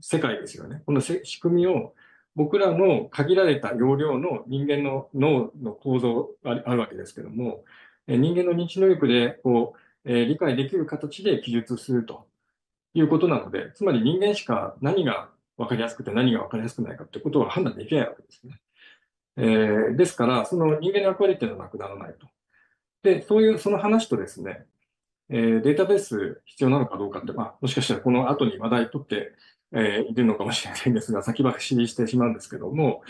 世界ですよね。この仕組みを僕らの限られた容量の人間の脳の構造があるわけですけども、人間の認知能力でこう、えー、理解できる形で記述するということなので、つまり人間しか何が分かりやすくて何が分かりやすくないかってことは判断できないわけですね。えー、ですから、その人間の役割っていうのはなくならないと。で、そういう、その話とですね、えー、データベース必要なのかどうかって、まあ、もしかしたらこの後に話題取って、えー、いるのかもしれないんですが、先走りしてしまうんですけども、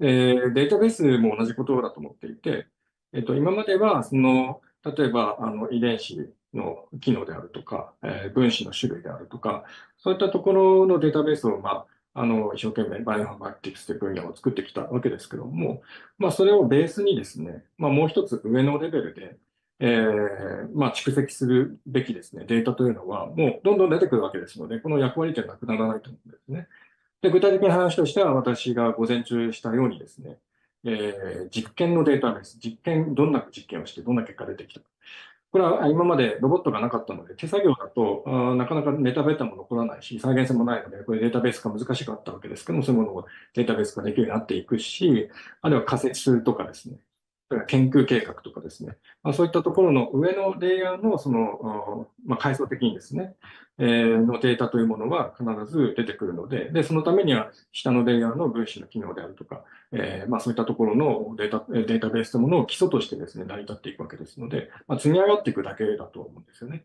えー、データベースも同じことだと思っていて、えっ、ー、と、今までは、その、例えば、あの、遺伝子の機能であるとか、えー、分子の種類であるとか、そういったところのデータベースを、まあ、あの、一生懸命バイオハバティクスという分野を作ってきたわけですけども、まあ、それをベースにですね、まあ、もう一つ上のレベルで、えー、まあ、蓄積するべきですね、データというのは、もうどんどん出てくるわけですので、この役割というのはなくならないと思うんですね。で、具体的な話としては、私が午前中したようにですね、えー、実験のデータです。実験、どんな実験をして、どんな結果出てきたか。これは今までロボットがなかったので、手作業だと、あなかなかメタベータも残らないし、再現性もないので、これデータベース化難しかったわけですけども、そういうものをデータベース化できるようになっていくし、あるいは仮説とかですね、研究計画とかですね、まあ、そういったところの上のレイヤーのその、まあ、階層的にですね、えー、のデータというものは必ず出てくるので、で、そのためには下のレイヤーの分子の機能であるとか、えー、まあ、そういったところのデータ、データベースというものを基礎としてですね、成り立っていくわけですので、まあ、積み上がっていくだけだと思うんですよね。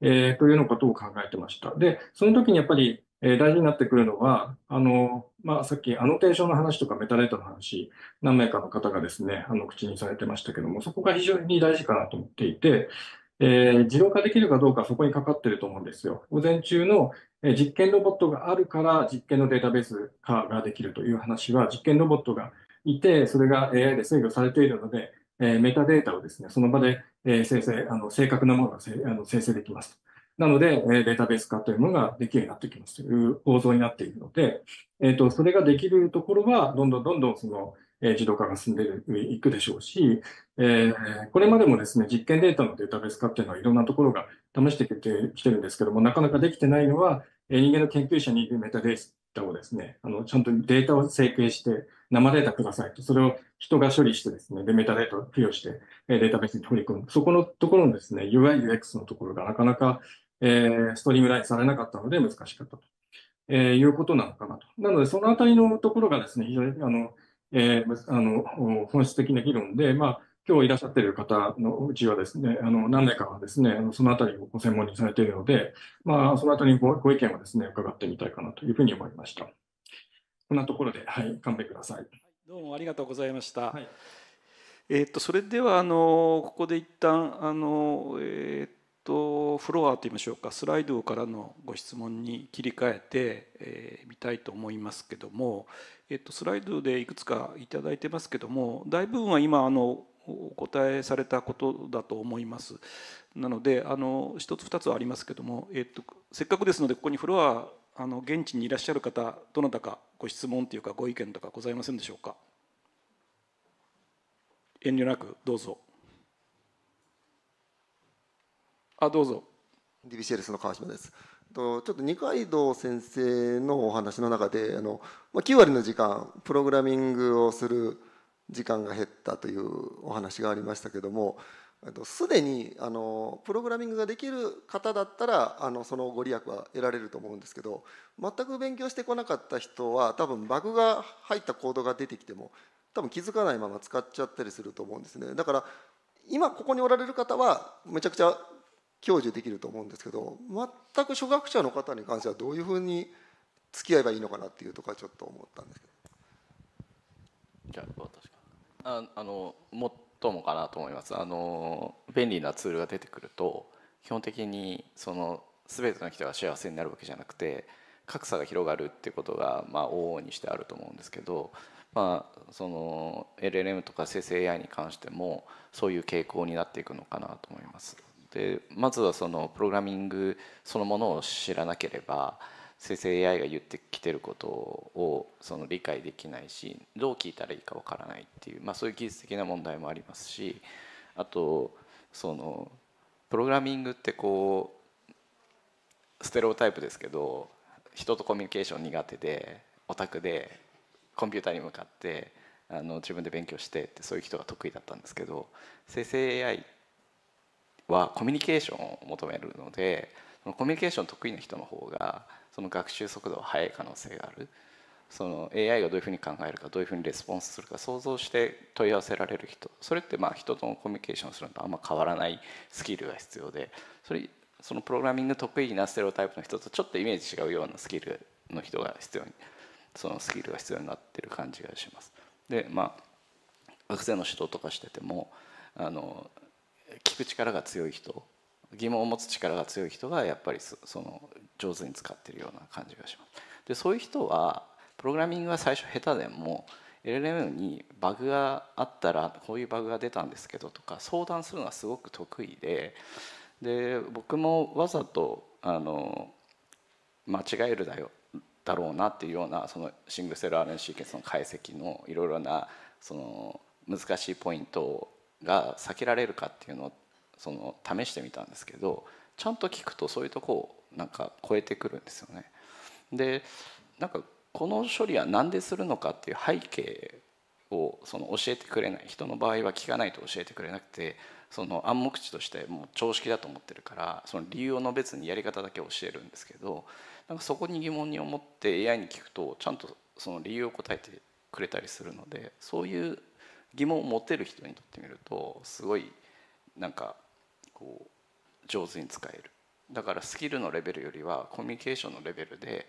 えー、というようなことを考えてました。で、その時にやっぱりえー、大事になってくるのは、あの、まあ、さっきアノテーションの話とかメタデータの話、何名かの方がですね、あの、口にされてましたけども、そこが非常に大事かなと思っていて、えー、自動化できるかどうかそこにかかってると思うんですよ。午前中の実験ロボットがあるから実験のデータベース化ができるという話は、実験ロボットがいて、それが AI で制御されているので、えー、メタデータをですね、その場で、えー、生成、あの、正確なものがせあの生成できますなので、えデータベース化というものができるようになってきますという構造になっているので、えっ、と、それができるところは、どんどんどんどんその、え自動化が進んでいくでしょうし、えこれまでもですね、実験データのデータベース化っていうのはいろんなところが試してきてるんですけども、なかなかできてないのは、え人間の研究者にメタデータをですね、あの、ちゃんとデータを整形して、生データくださいと、それを人が処理してですね、で、メタデータを付与して、データベースに取り組む。そこのところのですね、UI、UX のところがなかなかえー、ストリームラインされなかったので難しかったと、えー、いうことなのかなと。なので、そのあたりのところがですね、非常にあの、えー、あの本質的な議論で、まあ、今日いらっしゃっている方のうちはですね、あの何名かはですね、そのあたりをご専門にされているので、まあ、そのあたりにごご意見をですね、伺ってみたいかなというふうに思いました。こんなところで、はい、勘弁ください。どうもありがとうございました。はい、えっ、と、それでは、あの、ここで一旦、あの、えっ、ー、とフロアといいましょうかスライドからのご質問に切り替えて、えー、見たいと思いますけども、えっと、スライドでいくつか頂いてますけども大部分は今あのお答えされたことだと思います。なのであの1つ2つはありますけども、えっと、せっかくですのでここにフロアあの現地にいらっしゃる方どなたかご質問というかご意見とかございませんでしょうか遠慮なくどうぞ。あどうぞビシエルスの川島ですとちょっと二階堂先生のお話の中であの、まあ、9割の時間プログラミングをする時間が減ったというお話がありましたけどもすでにあのプログラミングができる方だったらあのそのご利益は得られると思うんですけど全く勉強してこなかった人は多分バグが入ったコードが出てきても多分気づかないまま使っちゃったりすると思うんですねだから今ここにおられる方はめちゃくちゃ享受できると思うんですけど全く初学者の方に関してはどういうふうに付き合えばいいのかなっていうとかちょっと思ったんですけど。じゃあ私かああのもっもかなと思いますあの便利なツールが出てくると基本的にその全ての人が幸せになるわけじゃなくて格差が広がるっていうことが、まあ、往々にしてあると思うんですけど、まあ、その LLM とか生成 AI に関してもそういう傾向になっていくのかなと思います。でまずはそのプログラミングそのものを知らなければ生成 AI が言ってきてることをその理解できないしどう聞いたらいいかわからないっていう、まあ、そういう技術的な問題もありますしあとそのプログラミングってこうステレオタイプですけど人とコミュニケーション苦手でオタクでコンピューターに向かってあの自分で勉強してってそういう人が得意だったんですけど生成 AI ってはコミュニケーションを求めるのでそのコミュニケーション得意な人の方がその学習速度は速い可能性があるその AI がどういうふうに考えるかどういうふうにレスポンスするか想像して問い合わせられる人それってまあ人とのコミュニケーションするのとあんま変わらないスキルが必要でそれそのプログラミング得意なステレオタイプの人とちょっとイメージ違うようなスキルの人が必要にそのスキルが必要になってる感じがします。でまあ学生の指導とかしててもあの聞く力が強い人疑問を持つ力が強い人がやっぱりその上手に使ってるような感じがします。でそういう人はプログラミングは最初下手でも LLM にバグがあったらこういうバグが出たんですけどとか相談するのはすごく得意でで僕もわざとあの間違えるだよだろうなっていうようなそのシングルセル RNA シーケンスの解析のいろいろなその難しいポイントをが避けられるかっていうのをその試してみたんですけどちゃんと聞くとそういうとこをなんか超えてくるんですよね。でなんかこの処理は何でするのかっていう背景をその教えてくれない人の場合は聞かないと教えてくれなくてその暗黙知としてもう常識だと思ってるからその理由を述べずにやり方だけ教えるんですけどなんかそこに疑問に思って AI に聞くとちゃんとその理由を答えてくれたりするのでそういう疑問を持てる人にとってみるとすごいなんかこう上手に使えるだからスキルのレベルよりはコミュニケーションのレベルで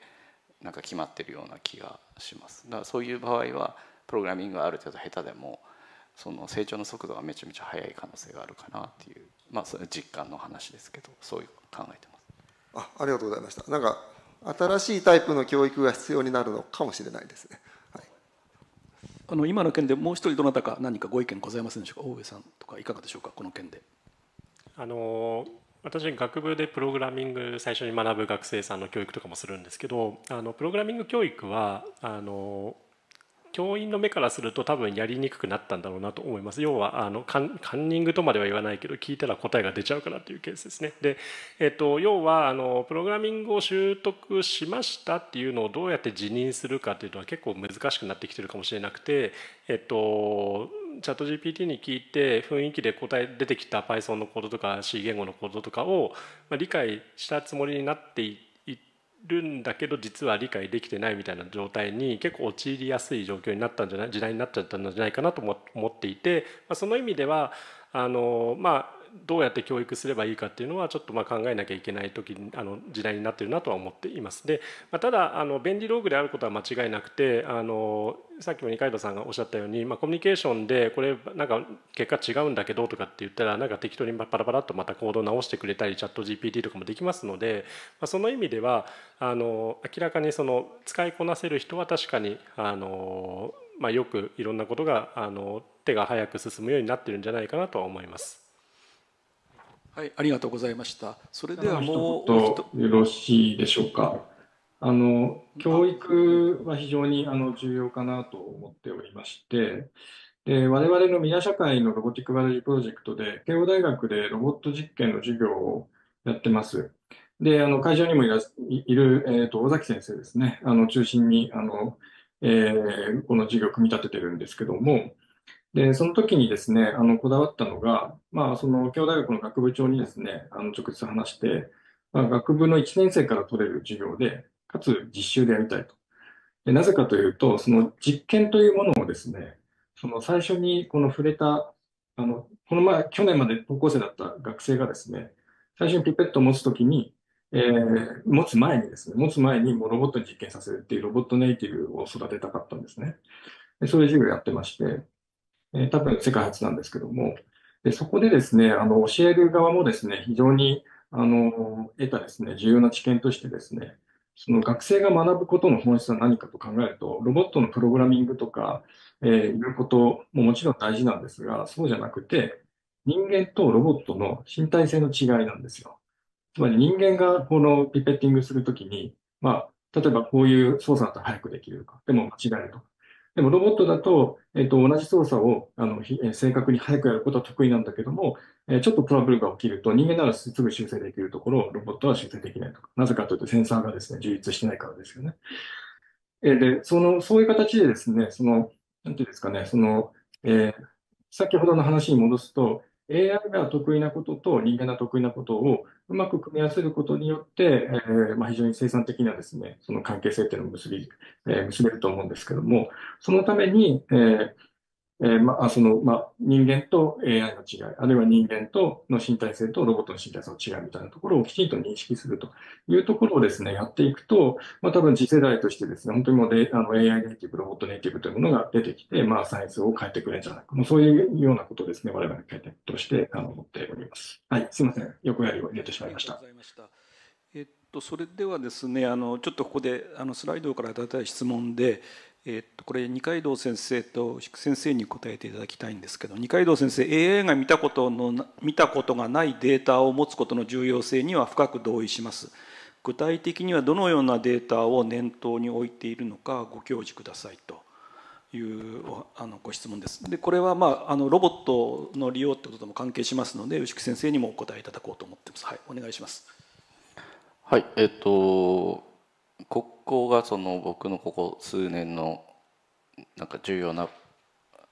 なんか決まってるような気がしますだからそういう場合はプログラミングがある程度下手でもその成長の速度がめちゃめちゃ速い可能性があるかなっていうまあそれ実感の話ですけどそういう考えてますあありがとうございましたなんか新しいタイプの教育が必要になるのかもしれないですねあの今の件でもう一人どなたか何かご意見ございませんでしょうか大上さんとかいかがでしょうかこの件で。あの私学部でプログラミング最初に学ぶ学生さんの教育とかもするんですけどあのプログラミング教育はあの教員の目からすると多分やりにくくなったんだろうなと思います要はあのカンニングとまでは言わないけど聞いたら答えが出ちゃうかなというケースですねで、えっと、要はあのプログラミングを習得しましたっていうのをどうやって辞任するかっていうのは結構難しくなってきてるかもしれなくてえっとチャット GPT に聞いて雰囲気で答え出てきた Python のコードとか C 言語のコードとかを理解したつもりになっていてるんだけど実は理解できてないみたいな状態に結構陥りやすい状況になったんじゃない時代になっちゃったんじゃないかなと思っていて、まあ、その意味ではあのまあどうやって教育すればいいかっていうのはちょっとまあ考えなきゃいけない時あの時代になってるなとは思っています。でまあ、ただあの便利道グであることは間違いなくてあのさっきも二階堂さんがおっしゃったように、まあ、コミュニケーションでこれなんか結果違うんだけどとかって言ったらなんか適当にパラパラっとまた行動直してくれたりチャット GPT とかもできますので、まあ、その意味ではあの明らかにその使いこなせる人は確かにあの、まあ、よくいろんなことがあの手が早く進むようになってるんじゃないかなとは思います。はい、ありがとうございました。それではもうよろしいでしょうか。あの教育は非常にあの重要かなと思っておりまして、で我々の皆社会のロボティックバレープロジェクトで、慶応大学でロボット実験の授業をやってます。で、あの会場にもいらいる、えーと、と尾崎先生ですね、あの中心にあの、えー、この授業を組み立ててるんですけども、で、その時にですね、あの、こだわったのが、まあ、その、京大学の学部長にですね、あの、直接話して、まあ、学部の1年生から取れる授業で、かつ実習でやりたいと。でなぜかというと、その実験というものをですね、その最初にこの触れた、あの、この前、去年まで高校生だった学生がですね、最初にピペットを持つときに、えー、持つ前にですね、持つ前にもうロボットに実験させるっていうロボットネイティブを育てたかったんですね。でそういう授業やってまして、え多分世界初なんですけども、で、そこでですね、あの、教える側もですね、非常に、あの、得たですね、重要な知見としてですね、その学生が学ぶことの本質は何かと考えると、ロボットのプログラミングとか、えー、いうことももちろん大事なんですが、そうじゃなくて、人間とロボットの身体性の違いなんですよ。つまり人間がこのピペッティングするときに、まあ、例えばこういう操作だったら早くできるとか、でも間違えるとか、でもロボットだと、えっ、と、同じ操作をあの正確に早くやることは得意なんだけども、えー、ちょっとトラブルが起きると人間ならすぐ修正できるところをロボットは修正できないとか、なぜかというとセンサーがですね、充実してないからですよね。えー、で、その、そういう形でですね、その、なんていうんですかね、その、えー、先ほどの話に戻すと、AI が得意なことと人間が得意なことをうまく組み合わせることによって、えー、まあ、非常に生産的なですね、その関係性っていうのを結び、えー、結べると思うんですけども、そのために、えーえー、まあ、その、まあ、人間と AI の違い、あるいは人間との身体性とロボットの身体性の違いみたいなところをきちんと認識するというところをですね、やっていくと、まあ、多分次世代としてですね、本当にもうであの AI ネイティブ、ロボットネイティブというものが出てきて、まあ、サイズを変えてくれるんじゃないか。もうそういうようなことですね、我々の経験として、あの、思っております。はい、すいません。横やりを入れてしまいました。えっと、それではですね、あの、ちょっとここで、あの、スライドからいただいた質問で、えっとこれ二階堂先生と先生に答えていただきたいんですけど二階堂先生 AI が見たことの見たことがないデータを持つことの重要性には深く同意します具体的にはどのようなデータを念頭に置いているのかご教示くださいというあのご質問ですでこれは、まあ、あのロボットの利用いうこととも関係しますので牛久先生にもお答えいただこうと思ってますはいお願いしますはいえっとここがその僕のここ数年のなんか重要な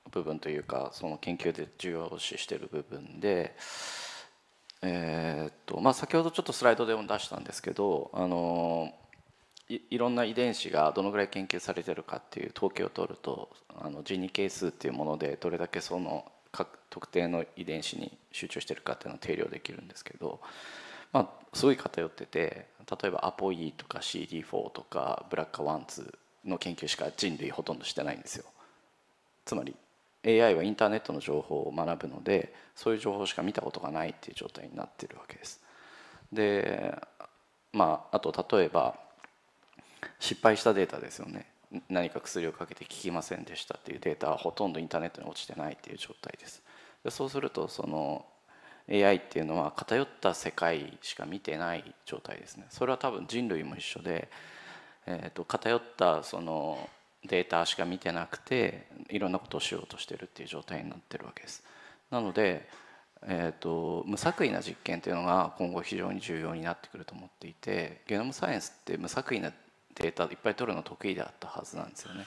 部分というかその研究で重要視してる部分で、えっとまあ、先ほどちょっとスライドでも出したんですけどあのいいろんな遺伝子がどのぐらい研究されてるかっていう統計を取るとあの G2 係数っていうものでどれだけその各特定の遺伝子に集中してるかっていうのを定量できるんですけどまあ、すごい偏ってて例えばアポイとか CD4 とかブラッカワンツの研究しか人類ほとんどしてないんですよ。つまり AI はインターネットの情報を学ぶのでそういう情報しか見たことがないっていう状態になってるわけです。でまああと例えば失敗したデータですよね何か薬をかけて効きませんでしたっていうデータはほとんどインターネットに落ちてないっていう状態です。でそうするとその AI っていうのは偏った世界しか見てない状態ですねそれは多分人類も一緒で、えーと、偏ったそのデータしか見てなくていろんなことをしようとしてるっていう状態になってるわけですなので、えーと、無作為な実験っていうのが今後非常に重要になってくると思っていてゲノムサイエンスって無作為なデータいっぱい取るの得意だったはずなんですよね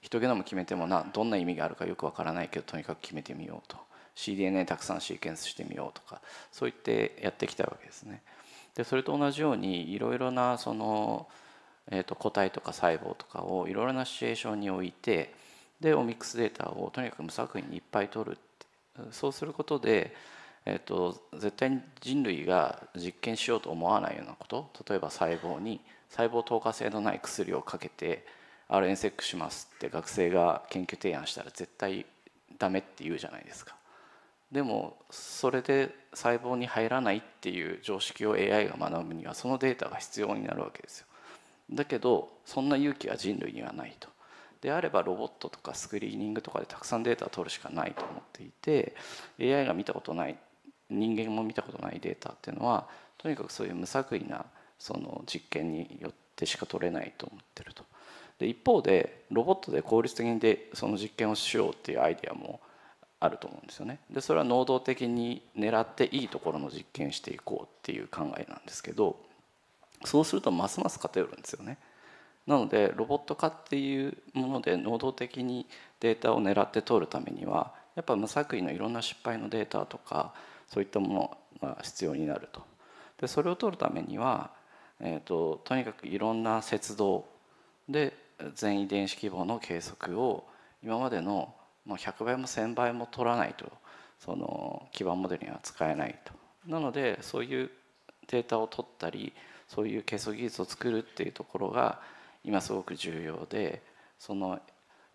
人ゲノム決めてもなどんな意味があるかよくわからないけどとにかく決めてみようと cDNA たくさんシーケンスしてみようとかそう言ってやってきたわけですね。でそれと同じようにいろいろなその、えー、と個体とか細胞とかをいろいろなシチュエーションに置いてでオミックスデータをとにかく無作為にいっぱい取るそうすることで、えーと、と絶対に人類が実験しようと思わないようなこと例えば細胞に細胞透過性のない薬をかけて RNSEC しますって学生が研究提案したら絶対ダメって言うじゃないですか。でもそれで細胞に入らないっていう常識を AI が学ぶにはそのデータが必要になるわけですよ。だけどそんな勇気は人類にはないと。であればロボットとかスクリーニングとかでたくさんデータを取るしかないと思っていて AI が見たことない人間も見たことないデータっていうのはとにかくそういう無作為なその実験によってしか取れないと思ってると。で一方でロボットで効率的にでその実験をしようっていうアイデアもあると思うんですよね。でそれは能動的に狙っていいところの実験していこうっていう考えなんですけどそうするとますます偏るんですよね。なのでロボット化っていうもので能動的にデータを狙って取るためにはやっぱ無作為のいろんな失敗のデータとかそういったものが必要になると。でそれを取るためには、えーと、とにかくいろんな接動で全遺伝子規模の計測を今までのもう100倍も1,000倍も取らないとその基盤モデルには使えないと。なのでそういうデータを取ったりそういう計測技術を作るっていうところが今すごく重要でその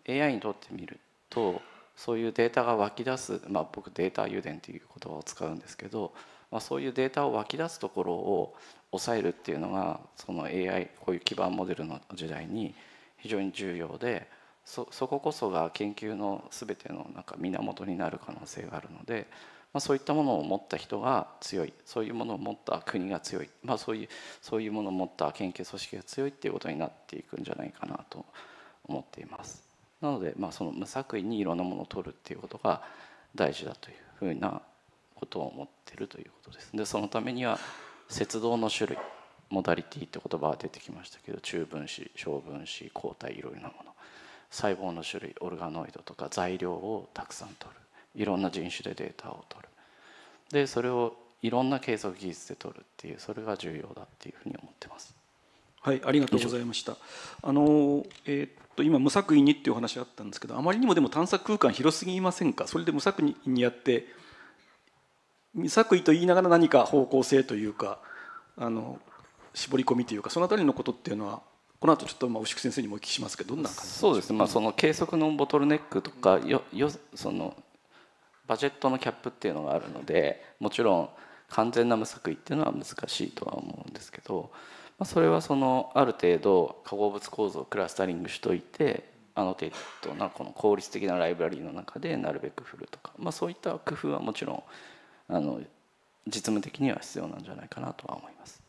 AI にとってみるとそういうデータが湧き出す、まあ、僕データ油田っていう言葉を使うんですけど、まあ、そういうデータを湧き出すところを抑えるっていうのがその AI こういう基盤モデルの時代に非常に重要でそここそが研究の全てのなんか源になる可能性があるので、まあ、そういったものを持った人が強いそういうものを持った国が強い、まあ、そういうそういうものを持った研究組織が強いっていうことになっていくんじゃないかなと思っています。なので、まあ、その無作為にいろんなものを取るっていうことが大事だというふうなことを思ってるということです。でそのためには節道の種類モダリティって言葉が出てきましたけど中分子小分子抗体いろいろなもの細胞の種類オルガノイドとか材料をたくさん取るいろんな人種でデータを取るでそれをいろんな計測技術で取るっていうそれが重要だっていうふうに思ってます。はい、ありがとうございました。あの、えー、っと、今無作為にっていう話あったんですけど、あまりにもでも探索空間広すぎませんか。それで無作為にやって。無作為と言いながら何か方向性というか、あの、絞り込みというか、そのあたりのことっていうのは。この後ちょっとまあ牛久先生にもお聞きしますけどどんな感じそうですね、まあ、その計測のボトルネックとかよよそのバジェットのキャップっていうのがあるのでもちろん完全な無作為っていうのは難しいとは思うんですけど、まあ、それはそのある程度化合物構造をクラスタリングしといてあの程度なこの効率的なライブラリーの中でなるべく振るとか、まあ、そういった工夫はもちろんあの実務的には必要なんじゃないかなとは思います。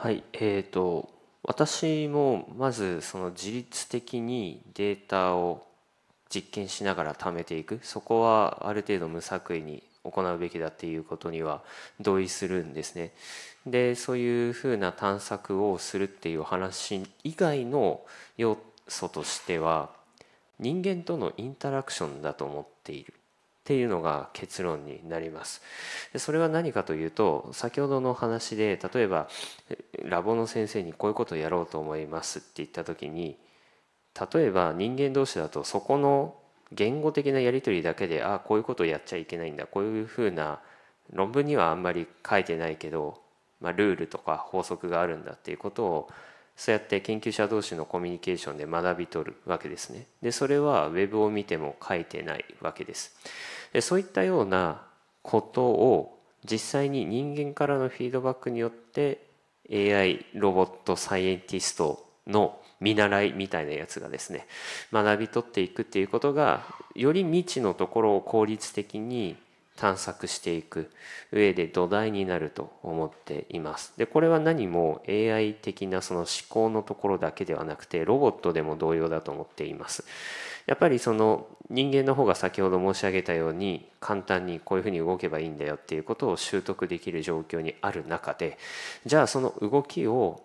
はい、えーと、私もまずその自律的にデータを実験しながら貯めていく、そこはある程度無作為に行うべきだっていうことには同意するんですね。で、そういうふうな探索をするっていう話以外の要素としては、人間とのインタラクションだと思っている。っていうのが結論になりますでそれは何かというと先ほどの話で例えばラボの先生にこういうことをやろうと思いますって言った時に例えば人間同士だとそこの言語的なやり取りだけでああこういうことをやっちゃいけないんだこういうふうな論文にはあんまり書いてないけど、まあ、ルールとか法則があるんだっていうことをそうやって研究者同士のコミュニケーションで学び取るわけですね。でそれは Web を見ても書いてないわけです。そういったようなことを実際に人間からのフィードバックによって AI ロボットサイエンティストの見習いみたいなやつがですね学び取っていくっていうことがより未知のところを効率的に探索していく上で土台になると思っています。でこれは何も AI 的なその思考のところだけではなくてロボットでも同様だと思っています。やっぱりその人間の方が先ほど申し上げたように簡単にこういうふうに動けばいいんだよっていうことを習得できる状況にある中でじゃあその動きを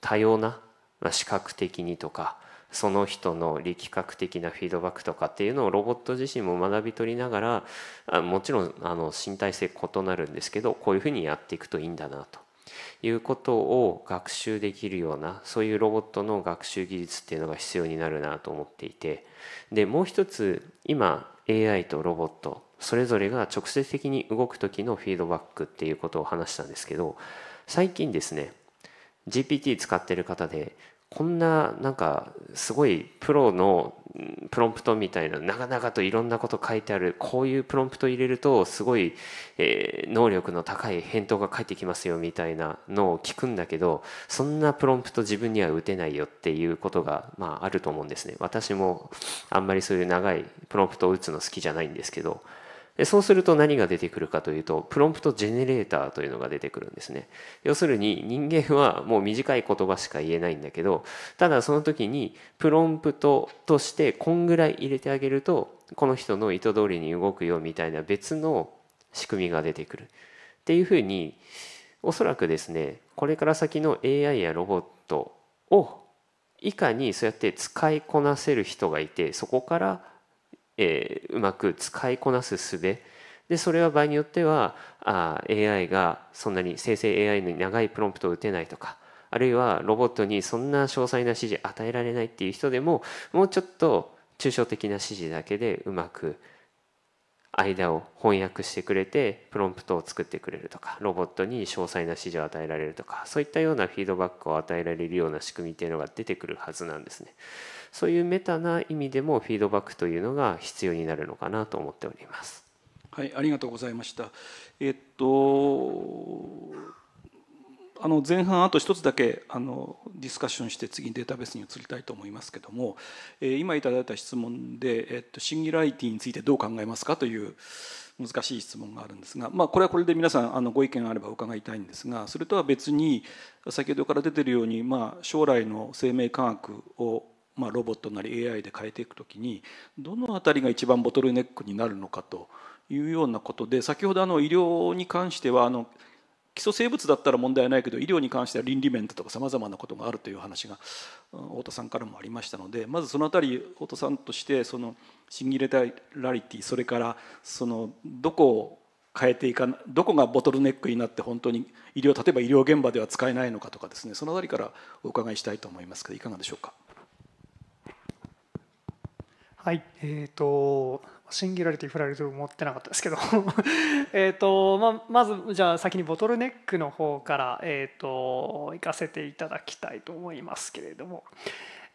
多様な、まあ、視覚的にとかその人の力学的なフィードバックとかっていうのをロボット自身も学び取りながらもちろんあの身体性異なるんですけどこういうふうにやっていくといいんだなということを学習できるようなそういうロボットの学習技術っていうのが必要になるなと思っていてでもう一つ今 AI とロボットそれぞれが直接的に動く時のフィードバックっていうことを話したんですけど最近ですね GPT 使ってる方でこんななんかすごいプロのプロンプトみたいな長々といろんなこと書いてあるこういうプロンプト入れるとすごい、えー、能力の高い返答が返ってきますよみたいなのを聞くんだけどそんなプロンプト自分には打てないよっていうことが、まあ、あると思うんですね私もあんまりそういう長いプロンプトを打つの好きじゃないんですけどそうすると何が出てくるかというとプロンプトジェネレーターというのが出てくるんですね要するに人間はもう短い言葉しか言えないんだけどただその時にプロンプトとしてこんぐらい入れてあげるとこの人の意図通りに動くよみたいな別の仕組みが出てくるっていうふうにおそらくですねこれから先の AI やロボットをいかにそうやって使いこなせる人がいてそこからえー、うまく使いこなす術でそれは場合によってはあ AI がそんなに生成 AI に長いプロンプトを打てないとかあるいはロボットにそんな詳細な指示与えられないっていう人でももうちょっと抽象的な指示だけでうまく間を翻訳してくれてプロンプトを作ってくれるとかロボットに詳細な指示を与えられるとかそういったようなフィードバックを与えられるような仕組みっていうのが出てくるはずなんですね。そういうメタな意味でもフィードバックというのが必要になるのかなと思っております。はい、ありがとうございました。えっとあの前半あと一つだけあのディスカッションして次にデータベースに移りたいと思いますけども、えー、今いただいた質問で、えっと、シンギュラリティについてどう考えますかという難しい質問があるんですが、まあ、これはこれで皆さんあのご意見あれば伺いたいんですがそれとは別に先ほどから出てるように、まあ、将来の生命科学をまあ、ロボットなり AI で変えていく時にどの辺りが一番ボトルネックになるのかというようなことで先ほどあの医療に関してはあの基礎生物だったら問題ないけど医療に関しては倫理面だとかさまざまなことがあるという話が太田さんからもありましたのでまずその辺り太田さんとしてそのシンギュラリティそれからそのどこを変えていかどこがボトルネックになって本当に医療例えば医療現場では使えないのかとかですねその辺りからお伺いしたいと思いますけどいかがでしょうか。はい、えー、とシンギュラリティ振られると思ってなかったですけど えと、まあ、まずじゃあ先にボトルネックの方から、えーと、行かせていただきたいと思いますけれども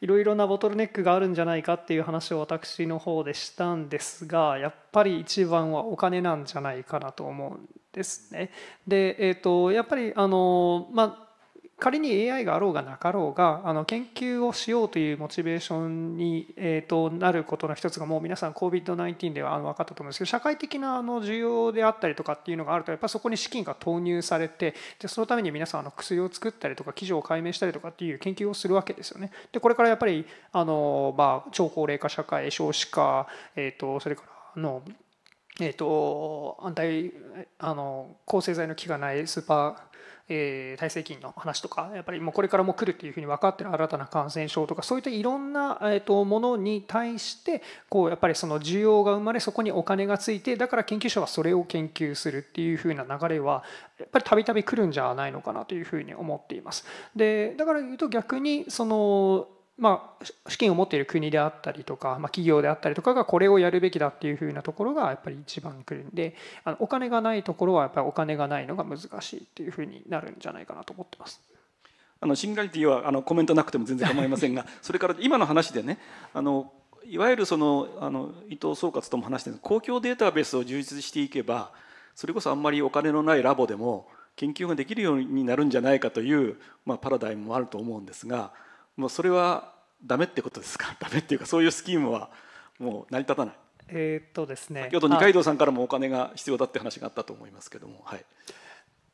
いろいろなボトルネックがあるんじゃないかっていう話を私の方でしたんですがやっぱり一番はお金なんじゃないかなと思うんですね。で、えーと、とやっぱりあの、まあ仮に AI があろうがなかろうがあの研究をしようというモチベーションに、えー、となることの一つがもう皆さん COVID-19 ではあの分かったと思うんですけど社会的なあの需要であったりとかっていうのがあるとやっぱそこに資金が投入されてでそのために皆さんあの薬を作ったりとか記事を解明したりとかっていう研究をするわけですよね。でこれからやっぱりあの、まあ、超高齢化社会少子化、えー、とそれからのえーと、安泰あの抗生剤の効かないスーパえー、体制菌の話とかやっぱりもうこれからも来るっていうふうに分かってる新たな感染症とかそういったいろんな、えとものに対してこうやっぱりその需要が生まれそこにお金がついてだから研究者はそれを研究するっていうふうな流れはやっぱりたびたび来るんじゃないのかなというふうに思っています。でだから言うと逆にそのまあ、資金を持っている国であったりとか、まあ、企業であったりとかがこれをやるべきだっていうふうなところがやっぱり一番くるんであのお金がないところはやっぱりお金がないのが難しいっていうふうになるんじゃないかなと思ってます。あのシンガリティはあのコメントなくても全然構いませんが それから今の話でねあのいわゆるそのあの伊藤総括とも話してる公共データベースを充実していけばそれこそあんまりお金のないラボでも研究ができるようになるんじゃないかという、まあ、パラダイムもあると思うんですが。もうそれはダメってことですか ダメっていうかそういうスキームはもう成り立たないえっとですね先ほど二階堂さんからもお金が必要だって話があったと思いますけどもはい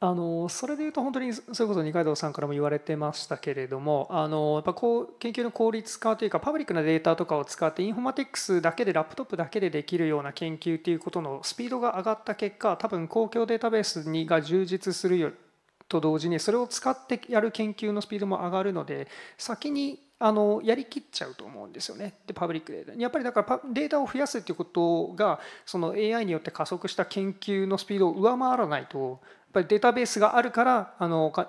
あのそれでいうと本当にそれこそ二階堂さんからも言われてましたけれどもあのやっぱこう研究の効率化というかパブリックなデータとかを使ってインフォマティクスだけでラップトップだけでできるような研究ということのスピードが上がった結果多分公共データベースにが充実するよと同時にそれを使ってやる研究のスピードも上がるので先にあのやりきっちゃうと思うんですよねでパブリックデータやっぱりだからデータを増やすっていうことがその AI によって加速した研究のスピードを上回らないとやっぱりデータベースがあるからあのこ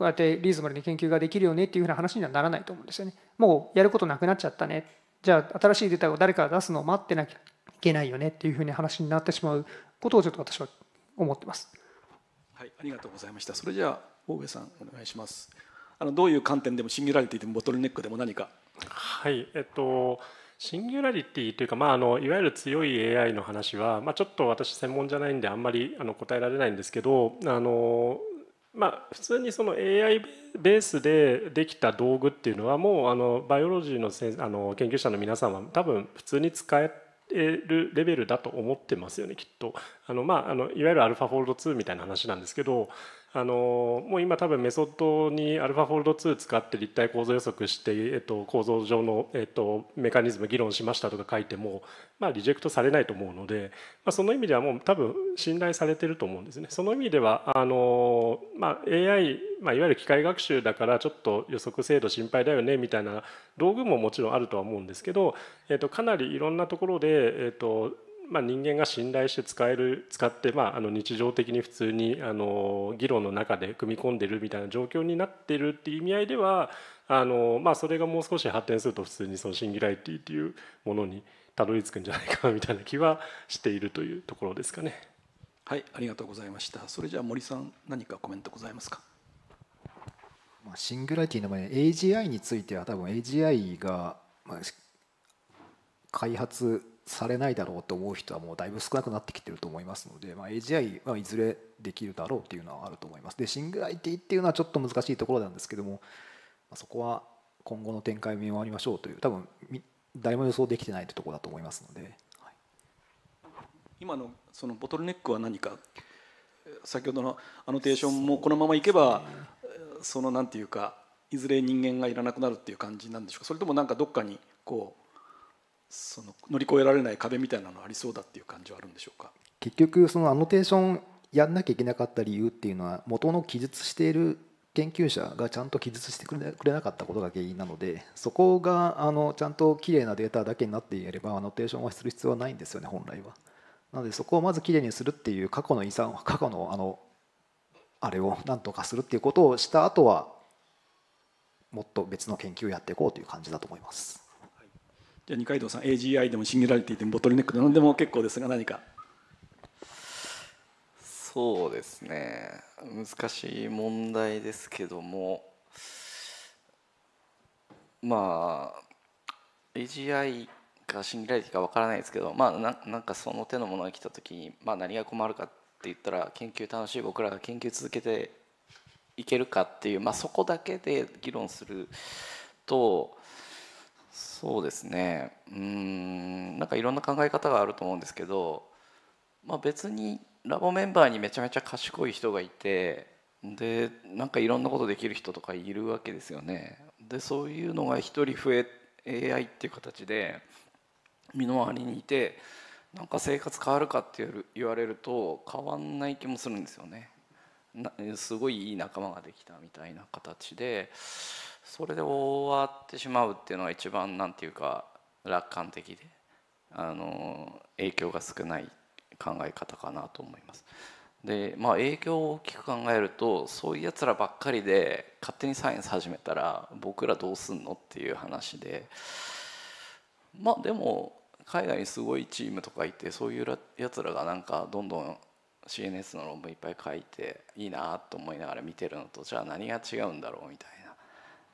うやってリーズナブルに研究ができるよねっていうふうな話にはならないと思うんですよねもうやることなくなっちゃったねじゃあ新しいデータを誰かが出すのを待ってなきゃいけないよねっていうふうに話になってしまうことをちょっと私は思ってます。はい、ありがとうございました。それじゃあ大上さんお願いします。あのどういう観点でもシンギュラリティでもボトルネックでも何か。はい、えっと。シンギュラリティというか、まあ、あのいわゆる強い AI の話は、まあ、ちょっと私専門じゃないんであんまりあの答えられないんですけどあの、まあ、普通にその AI ベースでできた道具っていうのはもうあのバイオロジーのせあの研究者の皆さんは多分普通に使えるレベルだと思ってますよねきっとあの、まあ、あのいわゆるアルファフォールド2みたいな話なんですけどあのもう今多分メソッドにアルファフォールド2使って立体構造予測して、えっと、構造上の、えっと、メカニズム議論しましたとか書いても、まあ、リジェクトされないと思うので、まあ、その意味ではもう多分信頼されてると思うんですね。その意味ではあの、まあ、AI、まあ、いわゆる機械学習だからちょっと予測精度心配だよねみたいな道具ももちろんあるとは思うんですけど、えっと、かなりいろんなところで、えっとまあ、人間が信頼して使える使って、まあ、あの日常的に普通にあの議論の中で組み込んでるみたいな状況になってるっていう意味合いではあの、まあ、それがもう少し発展すると普通にそのシンギュラリティっていうものにたどり着くんじゃないかみたいな気はしているというところですかね。はい、ありがとうございました。それじゃあ森さん何かコメントございますか。まあ、シングラリティの前に AGI については多分 AGI が、まあ、開発されないだろうと思う人はもうだいぶ少なくなってきてると思いますので、まあ、AGI はいずれできるだろうというのはあると思いますでシングル i ティっていうのはちょっと難しいところなんですけども、まそこは今後の展開を見回りましょうという多分誰も予想できてないというところだと思いますので、はい、今のそのボトルネックは何か先ほどのアノテーションもこのままいけばその何て言うかいずれ人間がいらなくなるっていう感じなんでしょうかそれともなんかどっかにこうその乗り越えられない壁みたいなのありそうだっていう感じはあるんでしょうか結局そのアノテーションやんなきゃいけなかった理由っていうのは元の記述している研究者がちゃんと記述してくれなかったことが原因なのでそこがあのちゃんときれいなデータだけになっていればアノテーションはする必要はないんですよね本来は。なのでそこをまずきれいにするっていう過去の遺産過去のあのあれをなんとかするっていうことをした後はもっと別の研究をやっていこうという感じだと思います。じゃあ二階堂さん AGI でもシンギュラリティでもボトルネックで何でも結構ですが何かそうですね難しい問題ですけどもまあ AGI かシンギュラリティかわからないですけどまあななんかその手のものが来た時に、まあ、何が困るかって言ったら研究楽しい僕らが研究続けていけるかっていう、まあ、そこだけで議論するとそうですねうんなんかいろんな考え方があると思うんですけど、まあ、別にラボメンバーにめちゃめちゃ賢い人がいてでなんかいろんなことできる人とかいるわけですよね。でそういうのが一人増え AI っていう形で身の回りにいてなんか生活変わるかって言われると変わんない気もするんですよね。すごいいい仲間ができたみたいな形でそれで終わってしまうっていうのは一番なんていうか楽観的であの影響が少ない考え方かなと思います。でまあ影響を大きく考えるとそういうやつらばっかりで勝手にサイエンス始めたら僕らどうすんのっていう話でまあでも海外にすごいチームとかいてそういうやつらがなんかどんどん CNS の論文いっぱい書いていいなと思いながら見てるのとじゃあ何が違うんだろうみたいな。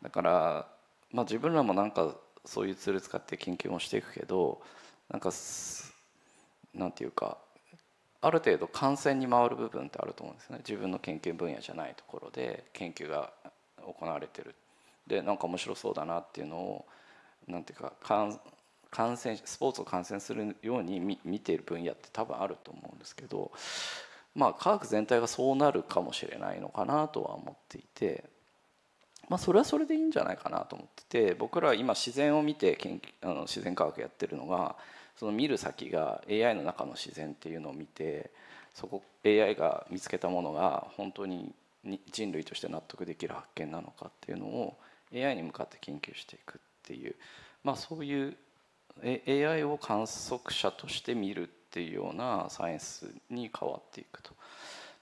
だから、まあ、自分らもなんかそういうツール使って研究もしていくけどなんかなんていうかある程度感染に回る部分ってあると思うんですね自分の研究分野じゃないところで研究が行われてるでなんか面白そうだなっていうのをなんていうか感染スポーツを感染するように見見ている分野って多分あると思うんですけどまあ科学全体がそうなるかもしれないのかなとは思っていてまあ、それはそれでいいんじゃないかなと思ってて僕らは今自然を見て研あの自然科学やってるのがその見る先が AI の中の自然っていうのを見てそこ AI が見つけたものが本当に人類として納得できる発見なのかっていうのを AI に向かって研究していくっていう、まあ、そういう AI を観測者として見るっていうようなサイエンスに変わっていくと。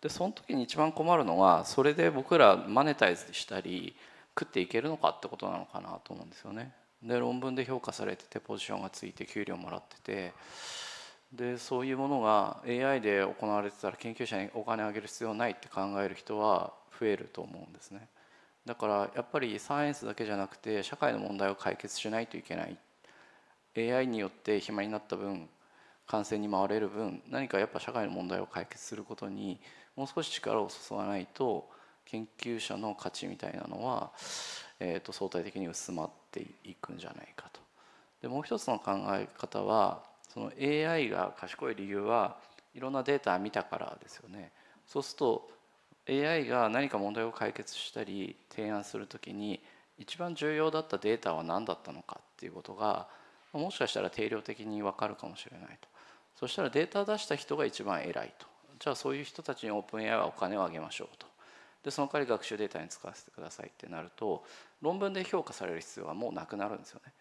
でその時に一番困るのはそれで僕らマネタイズしたり食っていけるのかってことなのかなと思うんですよね。で論文で評価されててポジションがついて給料もらっててでそういうものが AI で行われてたら研究者にお金あげる必要ないって考える人は増えると思うんですね。だからやっぱりサイエンスだけじゃなくて社会の問題を解決しないといけない AI によって暇になった分感染に回れる分何かやっぱ社会の問題を解決することにもう少し力を注がないと研究者の価値みたいなのは、えー、と相対的に薄まっていくんじゃないかと。でもう一つの考え方はその AI が賢い理由はいろんなデータ見たからですよね。そうすると AI が何か問題を解決したり提案する時に一番重要だったデータは何だったのかっていうことがもしかしたら定量的に分かるかもしれないとそしたらデータ出した人が一番偉いとじゃあそういう人たちにオープン AI はお金をあげましょうとでその代わり学習データに使わせてくださいってなると論文で評価される必要はもうなくなるんですよね。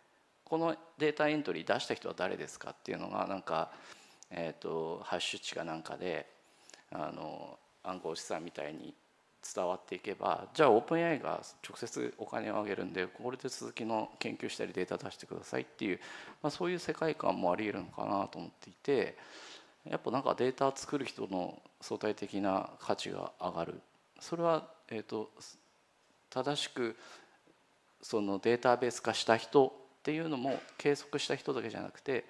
このデータエントリー出した人は誰ですかっていうのがなんか、えーと、ハッシュ値かなんかであの暗号資産みたいに伝わっていけばじゃあオープン AI が直接お金をあげるんでこれで続きの研究したりデータ出してくださいっていう、まあ、そういう世界観もありえるのかなと思っていてやっぱなんかデータ作る人の相対的な価値が上がるそれは、えーと、正しくそのデータベース化した人っていうのも計測した人だけじゃなくて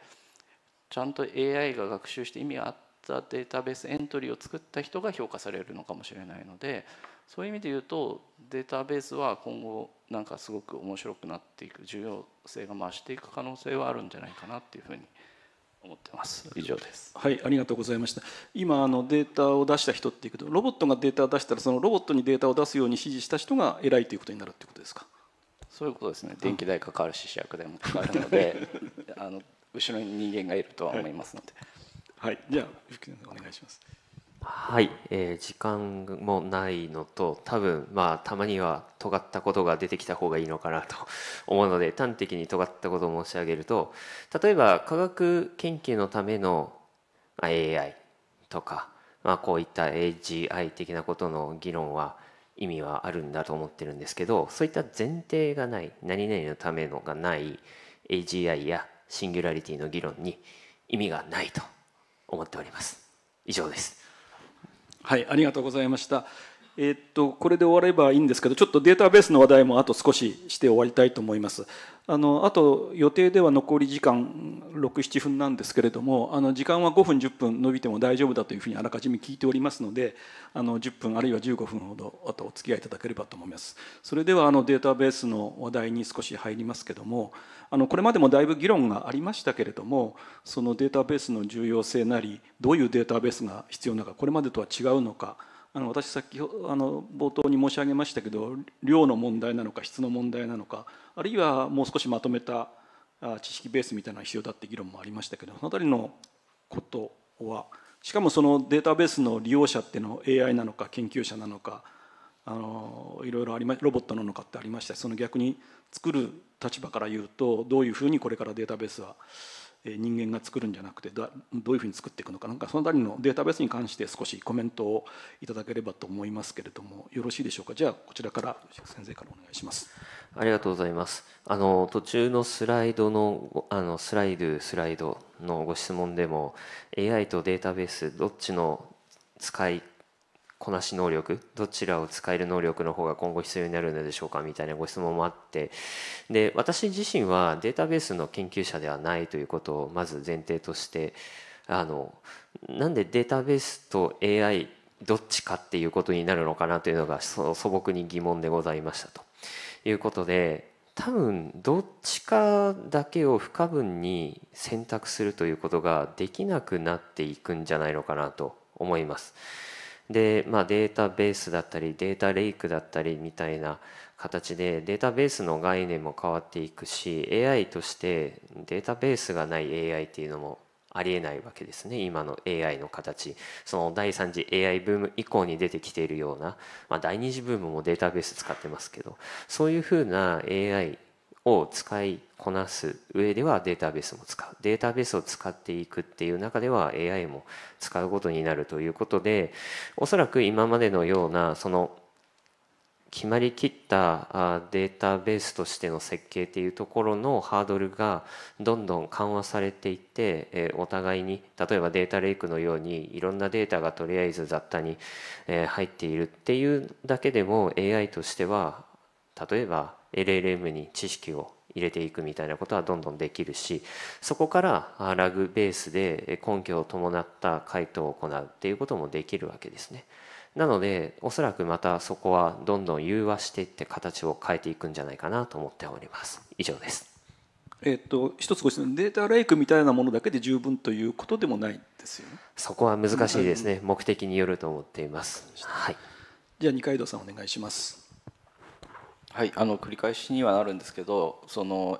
ちゃんと AI が学習して意味があったデータベースエントリーを作った人が評価されるのかもしれないのでそういう意味で言うとデータベースは今後なんかすごく面白くなっていく重要性が増していく可能性はあるんじゃないかなっていうふうに思ってます以上ですはいありがとうございました今あのデータを出した人っていうけどロボットがデータを出したらそのロボットにデータを出すように指示した人が偉いということになるってことですかそういうことですね電気代かかるし試薬代もかかるので あの後ろに人間がいるとは思いますのではい、はい、じゃあお願いしますはい、えー、時間もないのと多分まあたまには尖ったことが出てきた方がいいのかなと思うので端的に尖ったことを申し上げると例えば科学研究のための AI とか、まあ、こういった AGI 的なことの議論は意味はあるんだと思ってるんですけどそういった前提がない何々のためのがない AGI やシンギュラリティの議論に意味がないと思っております以上ですはい、ありがとうございました。えっと、これで終わればいいんですけど、ちょっとデータベースの話題もあと少しして終わりたいと思います。あの、あと予定では残り時間6、7分なんですけれども、あの、時間は5分、10分伸びても大丈夫だというふうにあらかじめ聞いておりますので、あの、10分あるいは15分ほど、あとお付き合いいただければと思います。それでは、あの、データベースの話題に少し入りますけども、あのこれまでもだいぶ議論がありましたけれどもそのデータベースの重要性なりどういうデータベースが必要なのかこれまでとは違うのかあの私先あの冒頭に申し上げましたけど量の問題なのか質の問題なのかあるいはもう少しまとめた知識ベースみたいなのが必要だって議論もありましたけどその辺りのことはしかもそのデータベースの利用者っていうの AI なのか研究者なのかあのいろいろありまロボットなのかってありましたその逆に作る立場から言うとどういうふうにこれからデータベースは人間が作るんじゃなくてどういうふうに作っていくのかなんかその辺りのデータベースに関して少しコメントをいただければと思いますけれどもよろしいでしょうかじゃあこちらから先生からお願いします。ありがとうございます。あの途中のスライドのあのスライドスライドのご質問でも AI とデータベースどっちの使いこなし能力どちらを使える能力の方が今後必要になるのでしょうかみたいなご質問もあってで私自身はデータベースの研究者ではないということをまず前提としてあのなんでデータベースと AI どっちかっていうことになるのかなというのが素朴に疑問でございましたということで多分どっちかだけを不可分に選択するということができなくなっていくんじゃないのかなと思います。で、まあ、データベースだったりデータレイクだったりみたいな形でデータベースの概念も変わっていくし AI としてデータベースがない AI っていうのもありえないわけですね今の AI の形その第3次 AI ブーム以降に出てきているような、まあ、第2次ブームもデータベース使ってますけどそういうふうな AI を使いこなす上ではデータベースも使うデータベースを使っていくっていう中では AI も使うことになるということでおそらく今までのようなその決まりきったデータベースとしての設計っていうところのハードルがどんどん緩和されていってお互いに例えばデータレイクのようにいろんなデータがとりあえず雑多に入っているっていうだけでも AI としては例えば LLM に知識を入れていくみたいなことはどんどんできるしそこからラグベースで根拠を伴った回答を行うっていうこともできるわけですね。なのでおそらくまたそこはどんどん融和していって形を変えていくんじゃないかなと思っております。以上です。えっと一つご質問データレイクみたいなものだけで十分ということでもないですよね。そこは難しいですね。目的によると思っています。はい。じゃあ二階堂さんお願いします。はいあの繰り返しにはなるんですけどその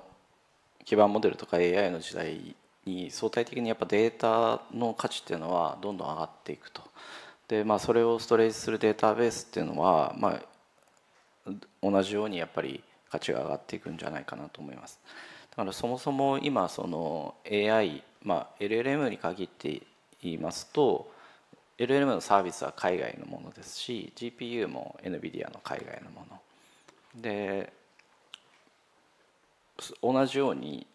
基盤モデルとか AI の時代に相対的にやっぱデータの価値っていうのはどんどん上がっていくと。でまあ、それをストレージするデータベースっていうのは、まあ、同じようにやっぱり価値が上がっていくんじゃないかなと思います。だからそもそも今その AI、まあ、LLM に限って言いますと LLM のサービスは海外のものですし GPU も NVIDIA の海外のもので同じように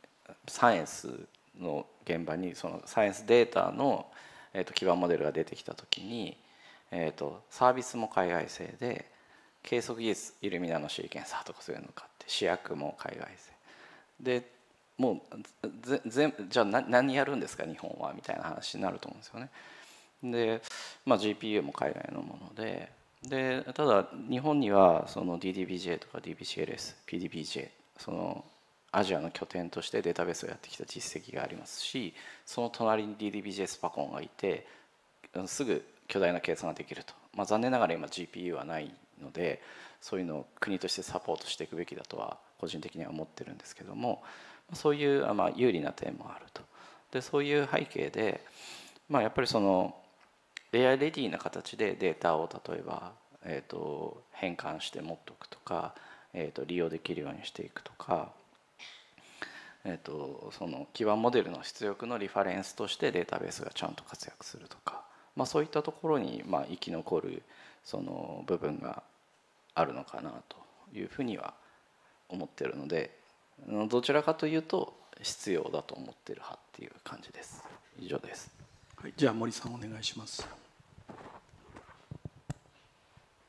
サイエンスの現場にそのサイエンスデータの、えー、と基盤モデルが出てきた時に、えー、とサービスも海外製で計測技術イルミナのシーケンサーとかそういうの買って試薬も海外製でもうぜじゃあ何やるんですか日本はみたいな話になると思うんですよね。で、まあ、GPU も海外のものででただ日本にはその DDBJ とか DBCLS、PDBJ そのアジアの拠点としてデータベースをやってきた実績がありますしその隣に DDBJ スパコンがいてすぐ巨大な計算ができると、まあ、残念ながら今 GPU はないのでそういうのを国としてサポートしていくべきだとは個人的には思ってるんですけどもそういうまあ有利な点もあるとでそういう背景で、まあ、やっぱりその AI レディーな形でデータを例えば、えーと、変換して持っておくとか、えーと、利用できるようにしていくとか、えーと、その基盤モデルの出力のリファレンスとしてデータベースがちゃんと活躍するとか、まあ、そういったところに、まあ、生き残るその部分があるのかなというふうには思ってるのでどちらかというと必要だと思ってる派っていう感じです以上です。はい、じゃあ森さんお願いします。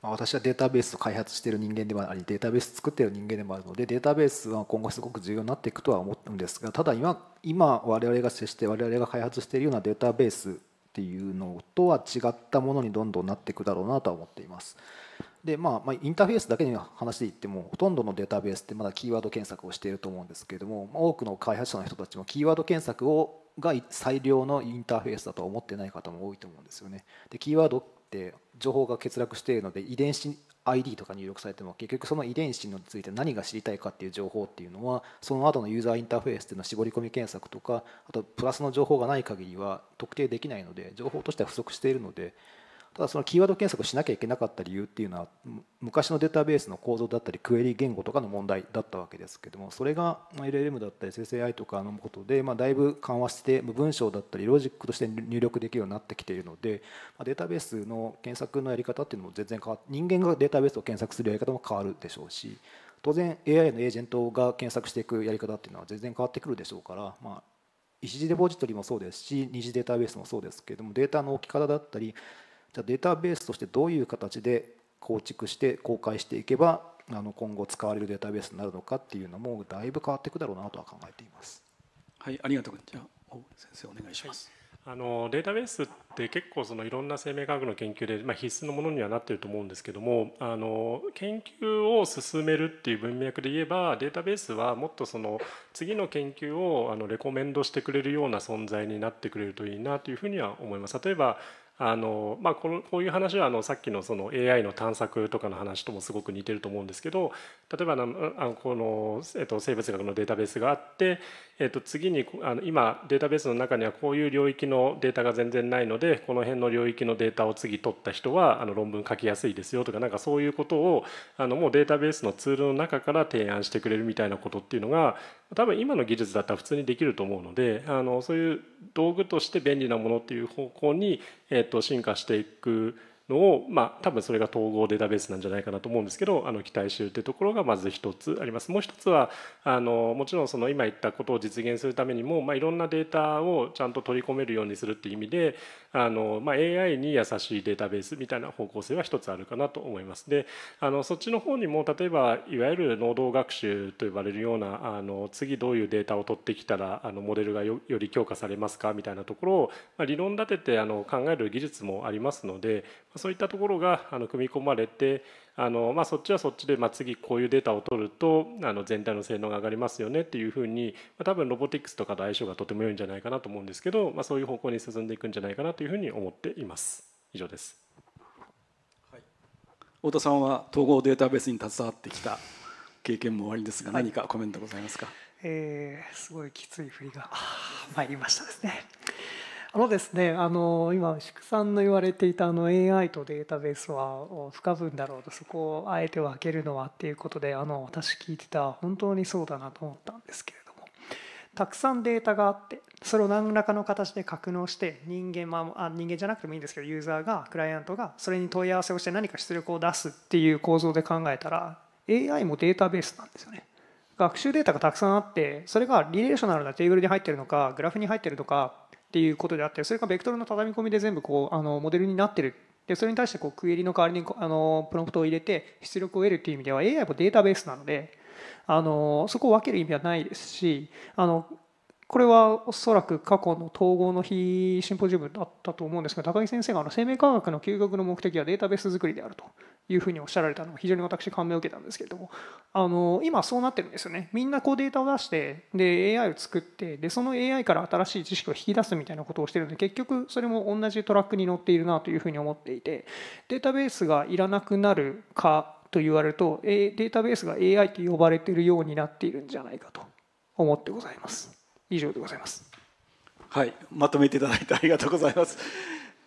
私はデータベースを開発している人間でもありデータベース作っている人間でもあるのでデータベースは今後すごく重要になっていくとは思うんですがただ今今我々が接して我々が開発しているようなデータベースっていうのとは違ったものにどんどんなっていくだろうなとは思っています。でまあ、インターフェースだけに話で言ってもほとんどのデータベースってまだキーワード検索をしていると思うんですけれども多くの開発者の人たちもキーワード検索をが最良のインターフェースだとは思ってない方も多いと思うんですよね。でキーワードって情報が欠落しているので遺伝子 ID とか入力されても結局その遺伝子について何が知りたいかっていう情報っていうのはその後のユーザーインターフェースっていうのは絞り込み検索とかあとプラスの情報がない限りは特定できないので情報としては不足しているのでただそのキーワード検索しなきゃいけなかった理由っていうのは昔のデータベースの構造だったりクエリ言語とかの問題だったわけですけどもそれが LLM だったり生成 AI とかのことでまだいぶ緩和して文章だったりロジックとして入力できるようになってきているのでデータベースの検索のやり方っていうのも全然変わって人間がデータベースを検索するやり方も変わるでしょうし当然 AI のエージェントが検索していくやり方っていうのは全然変わってくるでしょうからまあ一次デポジトリもそうですし二次データベースもそうですけれどもデータの置き方だったりじゃあデータベースとしてどういう形で構築して公開していけばあの今後使われるデータベースになるのかっていうのもだいぶ変わっていくだろうなとは考えています。はい、ありがとうじゃあ先生お願いします。はいあのデータベースって結構そのいろんな生命科学の研究で、まあ、必須のものにはなってると思うんですけどもあの研究を進めるっていう文脈で言えばデータベースはもっとその次の研究をあのレコメンドしてくれるような存在になってくれるといいなというふうには思います。例えばあのまあ、このこういう話はあのさっきのその AI の探索とかの話ともすごく似てると思うんですけど例えばあのこの、えっと、生物学のデータベースがあって、えー、と次にあの今データベースの中にはこういう領域のデータが全然ないのでこの辺の領域のデータを次取った人はあの論文書きやすいですよとかなんかそういうことをあのもうデータベースのツールの中から提案してくれるみたいなことっていうのが多分今の技術だったら普通にできると思うのであのそういう道具として便利なものっていう方向に、えー、と進化していく。のを、まあ、多分それが統合データベースなんじゃないかなと思うんですけどあの期待しているというところがまず一つあります。もう一つはあのもちろんその今言ったことを実現するためにも、まあ、いろんなデータをちゃんと取り込めるようにするっていう意味であの、まあ、AI に優しいデータベースみたいな方向性は一つあるかなと思います。であのそっちの方にも例えばいわゆる能動学習と呼ばれるようなあの次どういうデータを取ってきたらあのモデルがより強化されますかみたいなところを、まあ、理論立ててあの考える技術もありますのでそういったところがあの組み込まれてあの、まあ、そっちはそっちで、まあ、次こういうデータを取るとあの全体の性能が上がりますよねっていうふうに、まあ、多分ロボティクスとかと相性がとても良いんじゃないかなと思うんですけど、まあ、そういう方向に進んでいくんじゃないかなというふうに思っています。以上です、はい、太田さんは統合データベースに携わってきた経験もおありですが何かコメントございますか、えー、すごいきつい振りが参りましたですね。あのですね、あの今石工さんの言われていたあの AI とデータベースは不可分だろうとそこをあえて分けるのはっていうことであの私聞いてた本当にそうだなと思ったんですけれどもたくさんデータがあってそれを何らかの形で格納して人間,、まあ、人間じゃなくてもいいんですけどユーザーがクライアントがそれに問い合わせをして何か出力を出すっていう構造で考えたら AI もデータベースなんですよね。学習データがたくさんあってそれがリレーショナルなテーブルに入ってるのかグラフに入ってるのかっていうことであってそれがベクトルの畳み込みで全部こうあのモデルになってるでそれに対してこうクエリの代わりにあのプロンプトを入れて出力を得るっていう意味では AI もデータベースなのであのそこを分ける意味はないですしあのこれはおそらく過去の統合の日シンポジウムだったと思うんですが高木先生があの生命科学の究極の目的はデータベース作りであるというふうにおっしゃられたのが非常に私感銘を受けたんですけれどもあの今そうなってるんですよねみんなこうデータを出してで AI を作ってでその AI から新しい知識を引き出すみたいなことをしてるので結局それも同じトラックに乗っているなというふうに思っていてデータベースがいらなくなるかと言われるとデータベースが AI と呼ばれているようになっているんじゃないかと思ってございます。以上でございます。はい、まとめていただいてありがとうございます。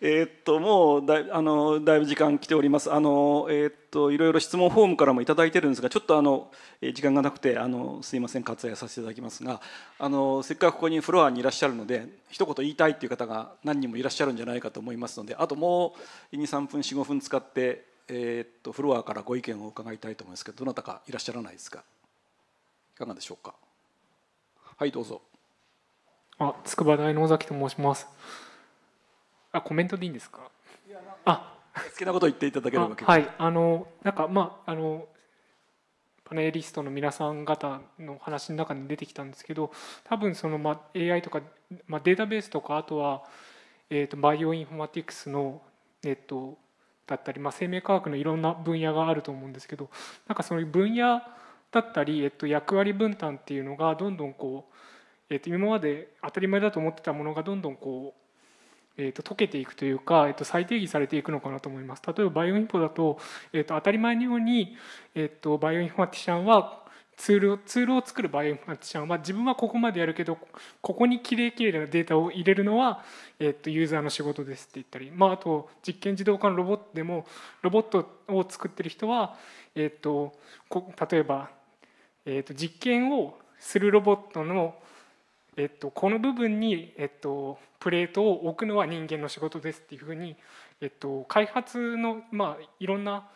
えー、っともうだいあのだいぶ時間来ております。あのえー、っといろいろ質問フォームからも頂いてるんですが、ちょっとあの時間がなくてあのすいません割愛させていただきますが、あのせっかくここにフロアにいらっしゃるので一言言いたいっていう方が何人もいらっしゃるんじゃないかと思いますので、あともう2、3分、四五分使って、えー、っとフロアからご意見を伺いたいと思いますけど、どなたかいらっしゃらないですか。いかがでしょうか。はいどうぞ。あ、筑波大の尾崎と申します。あ、コメントでいいんですか。あ、好きなこと言っていただければ。はい、あの、なんか、まあ、あの。パネリストの皆さん方の話の中に出てきたんですけど多分その、ま、AI とか、ま、データベースとかあとは、えーと、バイオインフォマティクスの、えーと、だったり、まあ、生命科学のいろんな分野があると思うんですけどなんかそういう分野だったり、えっと、役割分担っていうのがどんどんこうえー、と今まで当たり前だと思ってたものがどんどんこうえー、と溶けていくというか、えー、と再定義されていくのかなと思います。例えばバイオインフォだと,、えー、と当たり前のように、えー、とバイオインフォマティシャンはツールツールを作るバイオインフォマティシャンは自分はここまでやるけどここにきれいきれいなデータを入れるのは、えー、とユーザーの仕事ですって言ったり、まあ、あと実験自動化のロボットでもロボットを作ってる人は、えー、とこ例えば、えー、と実験をするロボットのえっと、この部分に、えっと、プレートを置くのは人間の仕事ですっていうふうに、えっと、開発の、まあ、いろんな、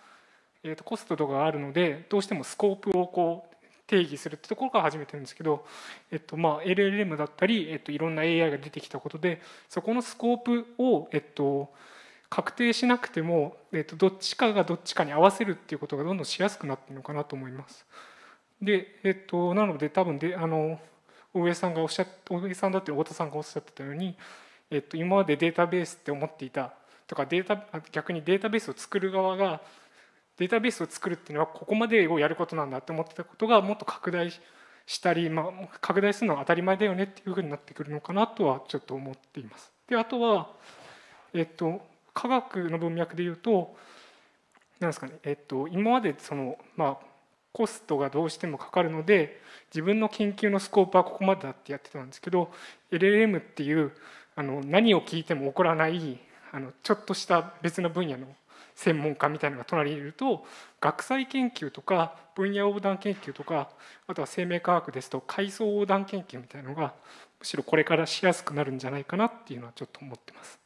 えっと、コストとかがあるのでどうしてもスコープをこう定義するってところから始めてるんですけど、えっとまあ、LLM だったり、えっと、いろんな AI が出てきたことでそこのスコープを、えっと、確定しなくても、えっと、どっちかがどっちかに合わせるっていうことがどんどんしやすくなってるのかなと思います。で、えっと、なので多分であの大江さんがおっしゃ大江さんだって太田さんがおっしゃってたように、えっと、今までデータベースって思っていたとかデータ逆にデータベースを作る側がデータベースを作るっていうのはここまでをやることなんだって思ってたことがもっと拡大したり、まあ、拡大するのは当たり前だよねっていうふうになってくるのかなとはちょっと思っています。であとは、えっと、科学の文脈で言うとなんですかね、えっと、今までその、まあ、コストがどうしてもかかるので自分の研究のスコープはここまでだってやってたんですけど LLM っていうあの何を聞いても起こらないあのちょっとした別の分野の専門家みたいなのが隣にいると学際研究とか分野横断研究とかあとは生命科学ですと階層横断研究みたいなのがむしろこれからしやすくなるんじゃないかなっていうのはちょっと思ってます。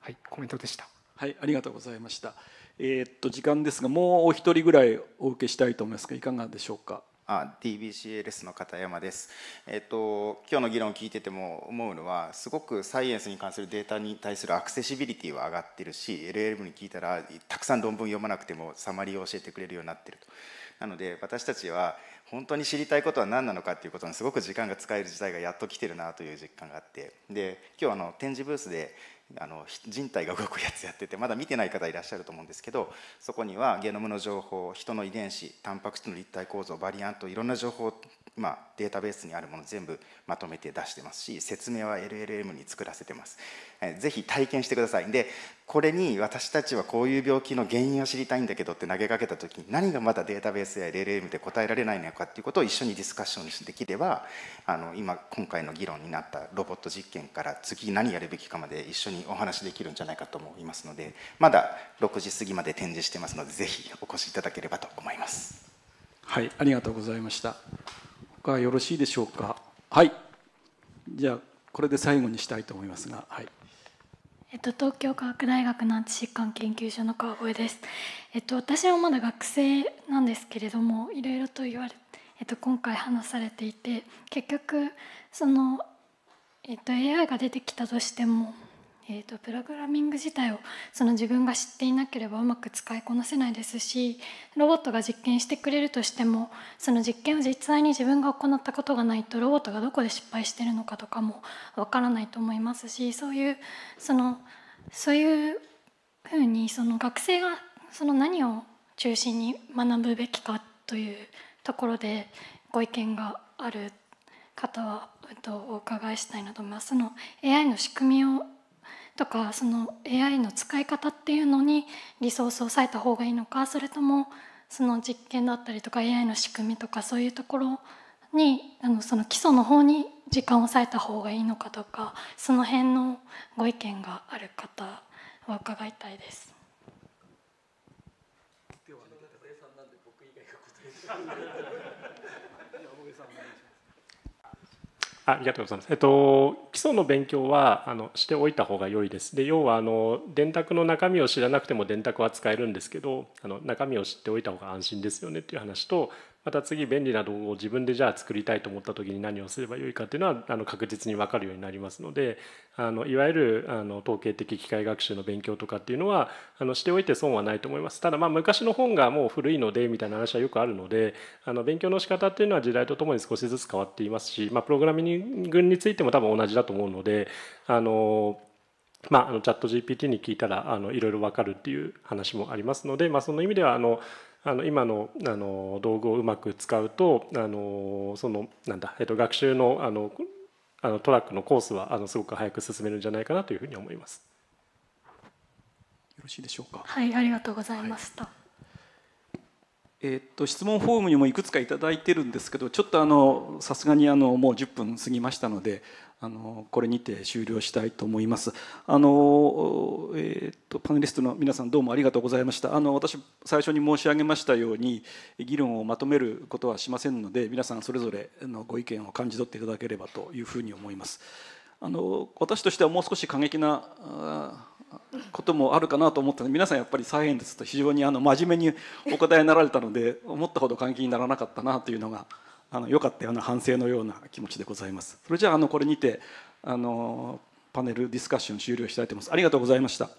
はい、コメントでした。はい、ありがとうございました。えー、っと時間ですがもうお一人ぐらいお受けしたいと思いますがいかがでしょうか。あ TBCLS の片山です、えっと、今日の議論を聞いてても思うのはすごくサイエンスに関するデータに対するアクセシビリティは上がってるし LLM に聞いたらたくさん論文読まなくてもサマリーを教えてくれるようになってるとなので私たちは本当に知りたいことは何なのかっていうことにすごく時間が使える時代がやっと来てるなという実感があってで今日あの展示ブースであの人体が動くやつやっててまだ見てない方いらっしゃると思うんですけどそこにはゲノムの情報人の遺伝子タンパク質の立体構造バリアントいろんな情報今データベースにあるもの全部まとめて出してますし説明は LLM に作らせてます、ぜひ体験してくださいでこれに私たちはこういう病気の原因を知りたいんだけどって投げかけた時に何がまだデータベースや LLM で答えられないのかっていうことを一緒にディスカッションできればあの今今回の議論になったロボット実験から次何やるべきかまで一緒にお話できるんじゃないかと思いますのでまだ6時過ぎまで展示してますのでぜひお越しいただければと思います。はい、ありがとうございました。他よろしいでしょうかはいじゃあこれで最後にしたいと思いますがはいえっと、東京科学大学難治疾患研究所の川越です、えっと、私はまだ学生なんですけれどもいろいろと言われ、えっと、今回話されていて結局その、えっと、AI が出てきたとしてもえーと、プログラミング自体をその自分が知っていなければうまく使いこなせないですしロボットが実験してくれるとしてもその実験を実際に自分が行ったことがないとロボットがどこで失敗してるのかとかもわからないと思いますしそういうそのそういうふうにその学生がその何を中心に学ぶべきかというところでご意見がある方は、えっと、お伺いしたいなと思います。その AI の仕組みをとかその AI の使い方っていうのにリソースを抑えた方がいいのかそれともその実験だったりとか AI の仕組みとかそういうところにあのその基礎の方に時間を抑えた方がいいのかとかその辺のご意見がある方は伺いたいです。ありがとうございます。えっと、基礎の勉強はあのしておいた方が良いです。で要はあの電卓の中身を知らなくても電卓は使えるんですけどあの中身を知っておいた方が安心ですよねっていう話とまた次便利な道具を自分でじゃあ作りたいと思った時に何をすればよいかっていうのはあの確実に分かるようになりますのであのいわゆるあの統計的機械学習の勉強とかっていうのはあのしておいて損はないと思いますただまあ昔の本がもう古いのでみたいな話はよくあるのであの勉強の仕方っていうのは時代とともに少しずつ変わっていますし、まあ、プログラミングについても多分同じだと思うのであのまあ、あのチャット GPT に聞いたらあのいろいろ分かるっていう話もありますので、まあ、その意味ではあのあの今のあの道具をうまく使うとあのそのなんだ、えっと、学習のあのあのトラックのコースはあのすごく早く進めるんじゃないかなというふうに思います。よろしいでしょうか。はい、ありがとうございました。はい、えー、っと質問フォームにもいくつか頂いてるんですけど、ちょっとあのさすがにあのもう10分過ぎましたので、あのこれにて終了したいと思いますあの、えーと、とパネリストの皆さんどうもありがとうございましたあの私最初に申し上げましたように議論をまとめることはしませんので皆さんそれぞれのご意見を感じ取っていただければというふうに思いますあの私としてはもう少し過激なこともあるかなと思ったので皆さんやっぱりサイエンスと非常にあの真面目にお答えになられたので思ったほど過激にならなかったなというのがあの良かったような反省のような気持ちでございますそれじゃああのこれにてあのパネルディスカッション終了したいと思いますありがとうございました